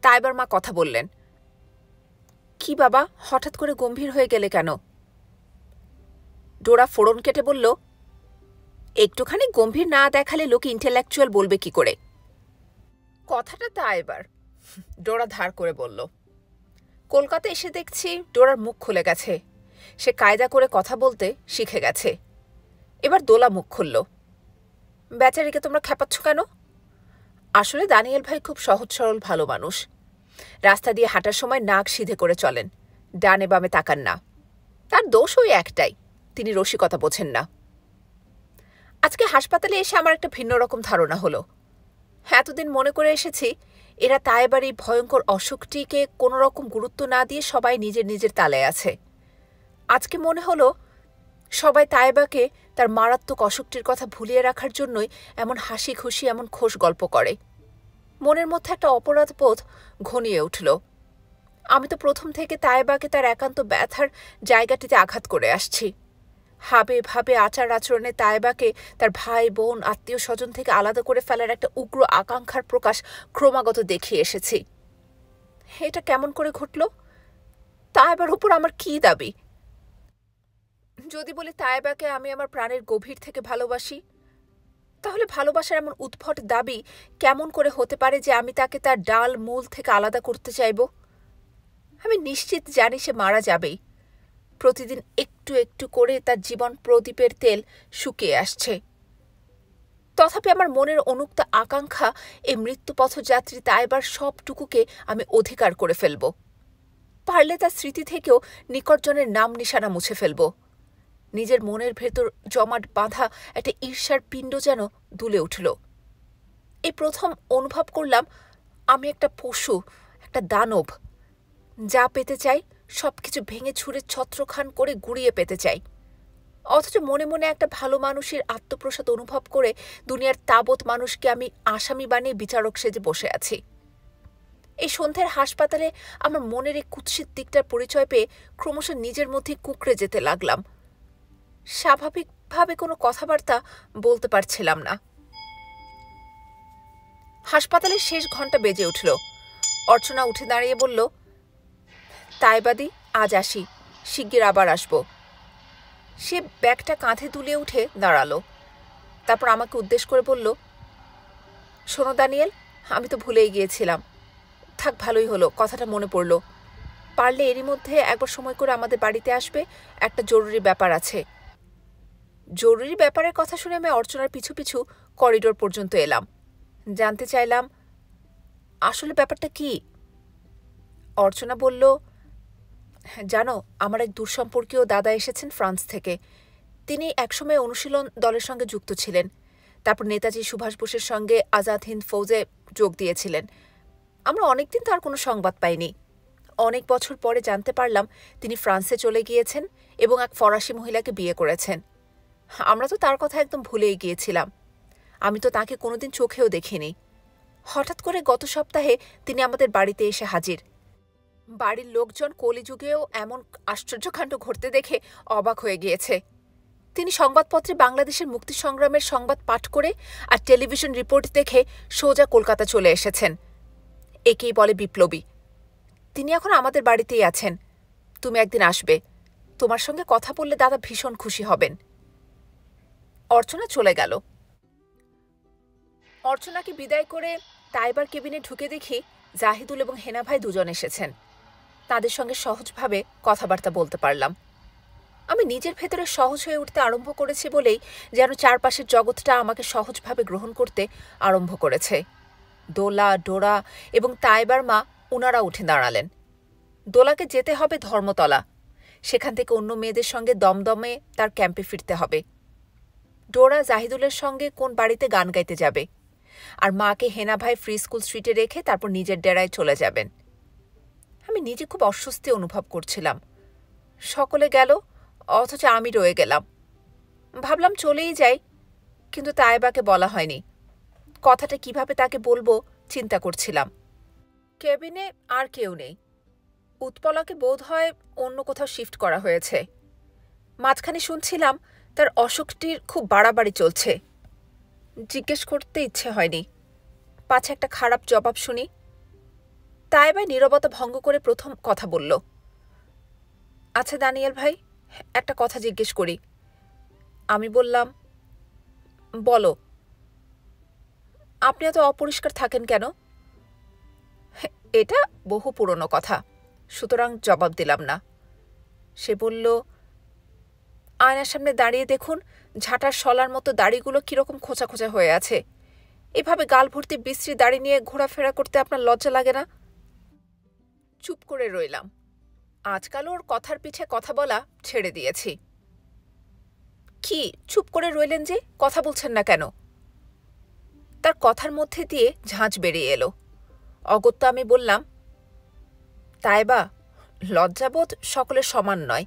তাইবার মা কথা বললেন কি বাবা হঠাৎ করে গম্ভীর হয়ে গেলে কেন ডোরা ফোড়ন কেটে বলল একটুখানি গম্ভীর না দেখালে লোক ইন্টেলেকচুয়াল বলবে কি করে কথাটা তা এবার ডোরা ধার করে বলল কলকাতা এসে দেখছি ডোরার মুখ খুলে গেছে সে কায়দা করে কথা বলতে শিখে গেছে এবার দোলা মুখ খুলল বেচারিকে তোমরা খেপাচ্ছ কেন আসলে দানিয়েল ভাই খুব সহজ সরল ভালো মানুষ রাস্তা দিয়ে হাঁটার সময় নাক সিধে করে চলেন ডানে বামে তাকান না তার দোষ ওই একটাই তিনি রসিকতা বোঝেন না আজকে হাসপাতালে এসে আমার একটা ভিন্ন রকম ধারণা হলো এতদিন মনে করে এসেছি এরা তা এবার এই ভয়ঙ্কর অসুখটিকে কোনো রকম গুরুত্ব না দিয়ে সবাই নিজের নিজের তালে আছে আজকে মনে হলো সবাই তায়েবাকে তার মারাত্মক অসুখটির কথা ভুলিয়ে রাখার জন্যই এমন হাসি খুশি এমন খোশ গল্প করে মনের মধ্যে একটা অপরাধ বোধ ঘনিয়ে উঠল আমি তো প্রথম থেকে তায়েবাকে তার একান্ত ব্যথার জায়গাটিতে আঘাত করে আসছি হাবে ভাবে আচার আচরণে তাইবাকে তার ভাই বোন আত্মীয় স্বজন থেকে আলাদা করে ফেলার একটা উগ্র আকাঙ্ক্ষার প্রকাশ ক্রমাগত দেখিয়ে এসেছি এটা কেমন করে ঘটল তাইবার উপর আমার কি দাবি যদি বলি তাইবাকে আমি আমার প্রাণের গভীর থেকে ভালোবাসি তাহলে ভালোবাসার এমন উদ্ভট দাবি কেমন করে হতে পারে যে আমি তাকে তার ডাল মূল থেকে আলাদা করতে চাইব আমি নিশ্চিত জানি সে মারা যাবেই প্রতিদিন একটু একটু করে তার জীবন প্রদীপের তেল শুকিয়ে আসছে তথাপি আমার মনের অনুক্ত আকাঙ্ক্ষা এই যাত্রী তাইবার সবটুকুকে আমি অধিকার করে ফেলব পারলে তার স্মৃতি থেকেও নিকটজনের নাম নিশানা মুছে ফেলব নিজের মনের ভেতর জমাট বাঁধা একটা ঈর্ষার পিণ্ড যেন দুলে উঠল এই প্রথম অনুভব করলাম আমি একটা পশু একটা দানব যা পেতে চাই সব কিছু ভেঙে ছুঁড়ে ছত্রখান করে গুড়িয়ে পেতে চাই অথচ মনে মনে একটা ভালো মানুষের আত্মপ্রসাদ অনুভব করে দুনিয়ার তাবৎ মানুষকে আমি আসামি বানিয়ে বিচারক সেজে বসে আছি এই সন্ধ্যের হাসপাতালে আমার মনের এই কুৎসিত দিকটার পরিচয় পেয়ে ক্রমশ নিজের মধ্যে কুকড়ে যেতে লাগলাম স্বাভাবিকভাবে কোনো কথাবার্তা বলতে পারছিলাম না হাসপাতালের শেষ ঘন্টা বেজে উঠল অর্চনা উঠে দাঁড়িয়ে বলল তাই বাদি আজ আসি শিগগির আবার আসব সে ব্যাগটা কাঁধে তুলে উঠে দাঁড়ালো তারপর আমাকে উদ্দেশ্য করে বলল শোনো দানিয়েল আমি তো ভুলেই গিয়েছিলাম থাক ভালোই হলো কথাটা মনে পড়ল পারলে এরই মধ্যে একবার সময় করে আমাদের বাড়িতে আসবে একটা জরুরি ব্যাপার আছে জরুরি ব্যাপারের কথা শুনে আমি অর্চনার পিছু পিছু করিডোর পর্যন্ত এলাম জানতে চাইলাম আসলে ব্যাপারটা কি অর্চনা বলল জানো আমার এক দূরসম্পর্কীয় দাদা এসেছেন ফ্রান্স থেকে তিনি একসময় অনুশীলন দলের সঙ্গে যুক্ত ছিলেন তারপর নেতাজি সুভাষ বোসের সঙ্গে আজাদ হিন্দ ফৌজে যোগ দিয়েছিলেন আমরা অনেকদিন তার কোনো সংবাদ পাইনি অনেক বছর পরে জানতে পারলাম তিনি ফ্রান্সে চলে গিয়েছেন এবং এক ফরাসি মহিলাকে বিয়ে করেছেন আমরা তো তার কথা একদম ভুলেই গিয়েছিলাম আমি তো তাকে কোনোদিন চোখেও দেখিনি হঠাৎ করে গত সপ্তাহে তিনি আমাদের বাড়িতে এসে হাজির বাড়ির লোকজন কলিযুগেও এমন আশ্চর্যকাণ্ড ঘটতে দেখে অবাক হয়ে গিয়েছে তিনি সংবাদপত্রে বাংলাদেশের মুক্তি সংগ্রামের সংবাদ পাঠ করে আর টেলিভিশন রিপোর্ট দেখে সোজা কলকাতা চলে এসেছেন একেই বলে বিপ্লবী তিনি এখন আমাদের বাড়িতেই আছেন তুমি একদিন আসবে তোমার সঙ্গে কথা বললে দাদা ভীষণ খুশি হবেন অর্চনা চলে গেল অর্চনাকে বিদায় করে তাইবার কেবিনে ঢুকে দেখি জাহিদুল এবং হেনা ভাই দুজন এসেছেন তাদের সঙ্গে সহজভাবে কথাবার্তা বলতে পারলাম আমি নিজের ভেতরে সহজ হয়ে উঠতে আরম্ভ করেছি বলেই যেন চারপাশের জগৎটা আমাকে সহজভাবে গ্রহণ করতে আরম্ভ করেছে দোলা ডোরা এবং তাইবার মা উনারা উঠে দাঁড়ালেন দোলাকে যেতে হবে ধর্মতলা সেখান থেকে অন্য মেয়েদের সঙ্গে দমদমে তার ক্যাম্পে ফিরতে হবে ডোরা জাহিদুলের সঙ্গে কোন বাড়িতে গান গাইতে যাবে আর মাকে হেনা ভাই ফ্রি স্কুল স্ট্রিটে রেখে তারপর নিজের ডেরায় চলে যাবেন আমি নিজে খুব অস্বস্তি অনুভব করছিলাম সকলে গেল অথচ আমি রয়ে গেলাম ভাবলাম চলেই যাই কিন্তু তায়েবাকে বলা হয়নি কথাটা কিভাবে তাকে বলবো চিন্তা করছিলাম কেবিনে আর কেউ নেই উৎপলাকে বোধ হয় অন্য কোথাও শিফট করা হয়েছে মাঝখানে শুনছিলাম তার অসুখটির খুব বাড়াবাড়ি চলছে জিজ্ঞেস করতে ইচ্ছে হয়নি পাছে একটা খারাপ জবাব শুনি তাই ভাই নিরবতা ভঙ্গ করে প্রথম কথা বলল আচ্ছা দানিয়াল ভাই একটা কথা জিজ্ঞেস করি আমি বললাম বলো আপনি এত অপরিষ্কার থাকেন কেন এটা বহু পুরনো কথা সুতরাং জবাব দিলাম না সে বলল আয়নার সামনে দাঁড়িয়ে দেখুন ঝাঁটার শলার মতো দাড়িগুলো কীরকম খোঁচা খোঁচা হয়ে আছে এভাবে গাল ভর্তি বিশ্রী দাড়ি নিয়ে ঘোরাফেরা করতে আপনার লজ্জা লাগে না চুপ করে রইলাম আজকাল ওর কথার পিঠে কথা বলা ছেড়ে দিয়েছি কি চুপ করে রইলেন যে কথা বলছেন না কেন তার কথার মধ্যে দিয়ে ঝাঁঝ বেরিয়ে এলো অগত্য আমি বললাম তাই বা লজ্জাবোধ সকলের সমান নয়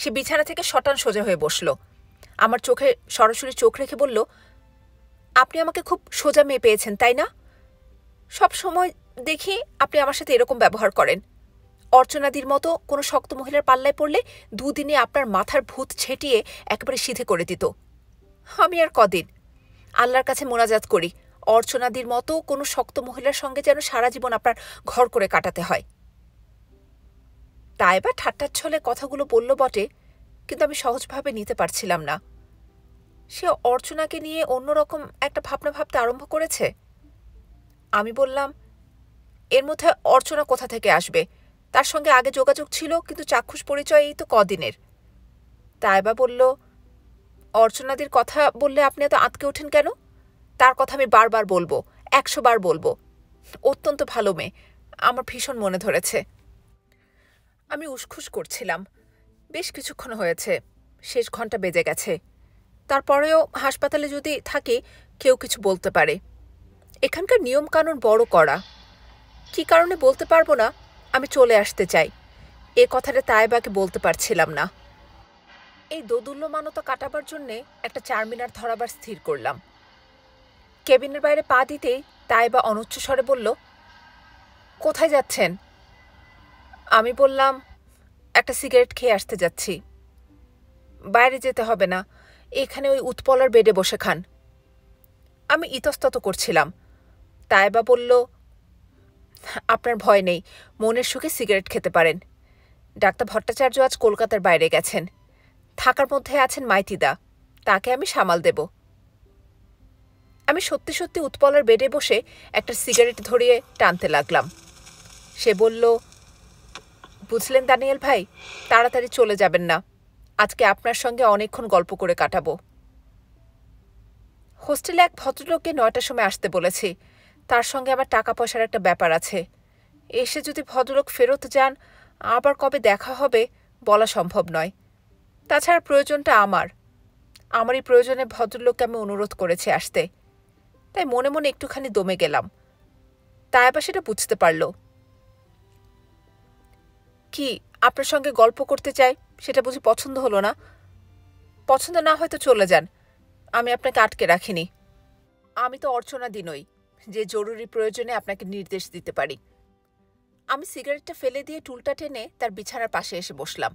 সে বিছানা থেকে শটান সোজা হয়ে বসল আমার চোখে সরাসরি চোখ রেখে বলল আপনি আমাকে খুব সোজা মেয়ে পেয়েছেন তাই না সব সময় দেখি আপনি আমার সাথে এরকম ব্যবহার করেন অর্চনাদির মতো কোনো শক্ত মহিলার পাল্লায় পড়লে দুদিনে আপনার মাথার ভূত ছেটিয়ে একেবারে সিধে করে দিত আমি আর কদিন আল্লাহর কাছে মোনাজাত করি অর্চনাদির মতো কোনো শক্ত মহিলার সঙ্গে যেন সারা জীবন আপনার ঘর করে কাটাতে হয় তাই এবার ঠাট্টার ছলে কথাগুলো বলল বটে কিন্তু আমি সহজভাবে নিতে পারছিলাম না সে অর্চনাকে নিয়ে অন্যরকম একটা ভাবনা ভাবতে আরম্ভ করেছে আমি বললাম এর মধ্যে অর্চনা কোথা থেকে আসবে তার সঙ্গে আগে যোগাযোগ ছিল কিন্তু চাক্ষুষ পরিচয় এই তো কদিনের তাইবা বলল অর্চনাদির কথা বললে আপনি এত আঁতকে ওঠেন কেন তার কথা আমি বারবার বলবো একশো বার বলবো অত্যন্ত ভালো মেয়ে আমার ভীষণ মনে ধরেছে আমি উসখুস করছিলাম বেশ কিছুক্ষণ হয়েছে শেষ ঘন্টা বেজে গেছে তারপরেও হাসপাতালে যদি থাকি কেউ কিছু বলতে পারে এখানকার নিয়মকানুন বড় করা কি কারণে বলতে পারবো না আমি চলে আসতে চাই এ কথাটা তাইবাকে বলতে পারছিলাম না এই দোদুল্যমানতা কাটাবার জন্যে একটা চারমিনার ধরাবার স্থির করলাম কেবিনের বাইরে পা দিতেই তাইবা অনুচ্চ স্বরে বলল কোথায় যাচ্ছেন আমি বললাম একটা সিগারেট খেয়ে আসতে যাচ্ছি বাইরে যেতে হবে না এখানে ওই উৎপলার বেডে বসে খান আমি ইতস্তত করছিলাম তাইবা বলল আপনার ভয় নেই মনের সুখে সিগারেট খেতে পারেন ডাক্তার ভট্টাচার্য আজ কলকাতার বাইরে গেছেন থাকার মধ্যে আছেন মাইতিদা তাকে আমি সামাল দেব আমি সত্যি সত্যি উৎপলার বেডে বসে একটা সিগারেট ধরিয়ে টানতে লাগলাম সে বলল বুঝলেন দানিয়েল ভাই তাড়াতাড়ি চলে যাবেন না আজকে আপনার সঙ্গে অনেকক্ষণ গল্প করে কাটাবো হোস্টেলে এক ভদ্রলোককে নয়টার সময় আসতে বলেছি তার সঙ্গে আবার টাকা পয়সার একটা ব্যাপার আছে এসে যদি ভদ্রলোক ফেরত যান আবার কবে দেখা হবে বলা সম্ভব নয় তাছাড়া প্রয়োজনটা আমার আমারই প্রয়োজনে ভদ্রলোককে আমি অনুরোধ করেছি আসতে তাই মনে মনে একটুখানি দমে গেলাম তাই আবার সেটা বুঝতে পারল কি আপনার সঙ্গে গল্প করতে চাই সেটা বুঝি পছন্দ হলো না পছন্দ না হয়তো চলে যান আমি আপনাকে আটকে রাখিনি আমি তো অর্চনা দিনই যে জরুরি প্রয়োজনে আপনাকে নির্দেশ দিতে পারি আমি সিগারেটটা ফেলে দিয়ে টুলটা টেনে তার বিছানার পাশে এসে বসলাম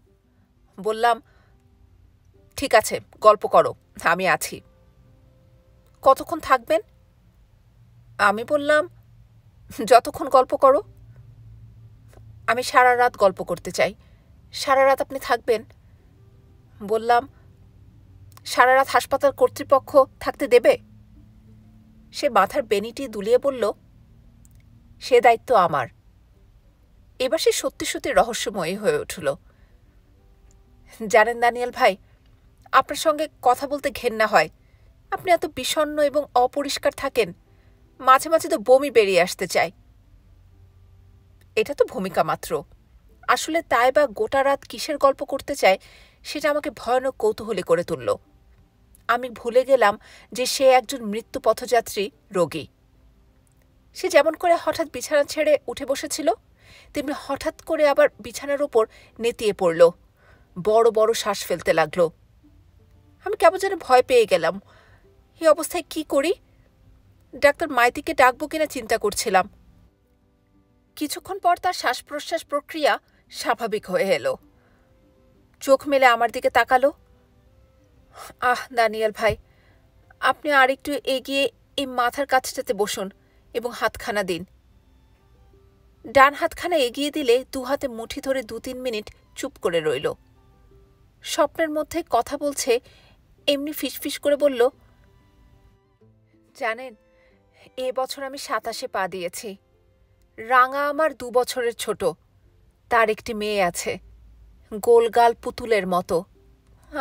বললাম ঠিক আছে গল্প করো আমি আছি কতক্ষণ থাকবেন আমি বললাম যতক্ষণ গল্প করো আমি সারা রাত গল্প করতে চাই সারা রাত আপনি থাকবেন বললাম সারা রাত হাসপাতাল কর্তৃপক্ষ থাকতে দেবে সে মাথার বেনিটি দুলিয়ে বলল সে দায়িত্ব আমার এবার সে সত্যি সত্যি রহস্যময়ী হয়ে উঠল জানেন দানিয়াল ভাই আপনার সঙ্গে কথা বলতে ঘেন্না হয় আপনি এত বিষণ্ন এবং অপরিষ্কার থাকেন মাঝে মাঝে তো বমি বেরিয়ে আসতে চায় এটা তো ভূমিকা মাত্র আসলে তাই বা গোটা রাত কিসের গল্প করতে চায় সেটা আমাকে ভয়ানক কৌতূহলী করে তুলল আমি ভুলে গেলাম যে সে একজন মৃত্যু পথযাত্রী রোগী সে যেমন করে হঠাৎ বিছানা ছেড়ে উঠে বসেছিল তেমনি হঠাৎ করে আবার বিছানার ওপর নেতিয়ে পড়ল বড় বড় শ্বাস ফেলতে লাগলো আমি কেমন যেন ভয় পেয়ে গেলাম এই অবস্থায় কি করি ডাক্তার মাইতিকে ডাকবো কিনা চিন্তা করছিলাম কিছুক্ষণ পর তার শ্বাস প্রশ্বাস প্রক্রিয়া স্বাভাবিক হয়ে এলো চোখ মেলে আমার দিকে তাকালো আহ দানিয়াল ভাই আপনি আরেকটু এগিয়ে এই মাথার কাছটাতে বসুন এবং হাতখানা দিন ডান হাতখানা এগিয়ে দিলে দু হাতে মুঠি ধরে দু তিন মিনিট চুপ করে রইল স্বপ্নের মধ্যে কথা বলছে এমনি ফিসফিস করে বলল জানেন এ বছর আমি সাতাশে পা দিয়েছি রাঙা আমার দু বছরের ছোট তার একটি মেয়ে আছে গোলগাল পুতুলের মতো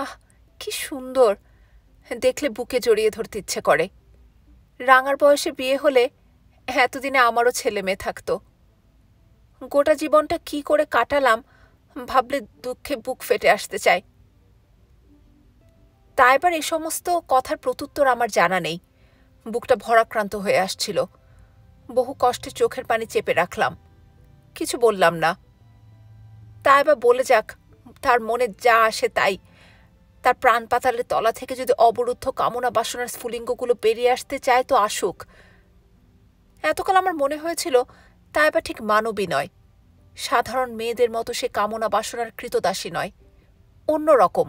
আহ কি সুন্দর দেখলে বুকে জড়িয়ে ধরতে ইচ্ছে করে রাঙার বয়সে বিয়ে হলে এতদিনে আমারও ছেলে মেয়ে থাকতো গোটা জীবনটা কি করে কাটালাম ভাবলে দুঃখে বুক ফেটে আসতে চায় তা এবার এ সমস্ত কথার প্রত্যুত্তর আমার জানা নেই বুকটা ভরাক্রান্ত হয়ে আসছিল বহু কষ্টে চোখের পানি চেপে রাখলাম কিছু বললাম না তা এবার বলে যাক তার মনে যা আসে তাই তার প্রাণ পাতালের তলা থেকে যদি অবরুদ্ধ কামনা বাসনার স্ফুলিঙ্গগুলো পেরিয়ে আসতে চায় তো আসুক এতকাল আমার মনে হয়েছিল তা এবার ঠিক মানবী নয় সাধারণ মেয়েদের মতো সে কামনা বাসনার কৃতদাসী নয় অন্য রকম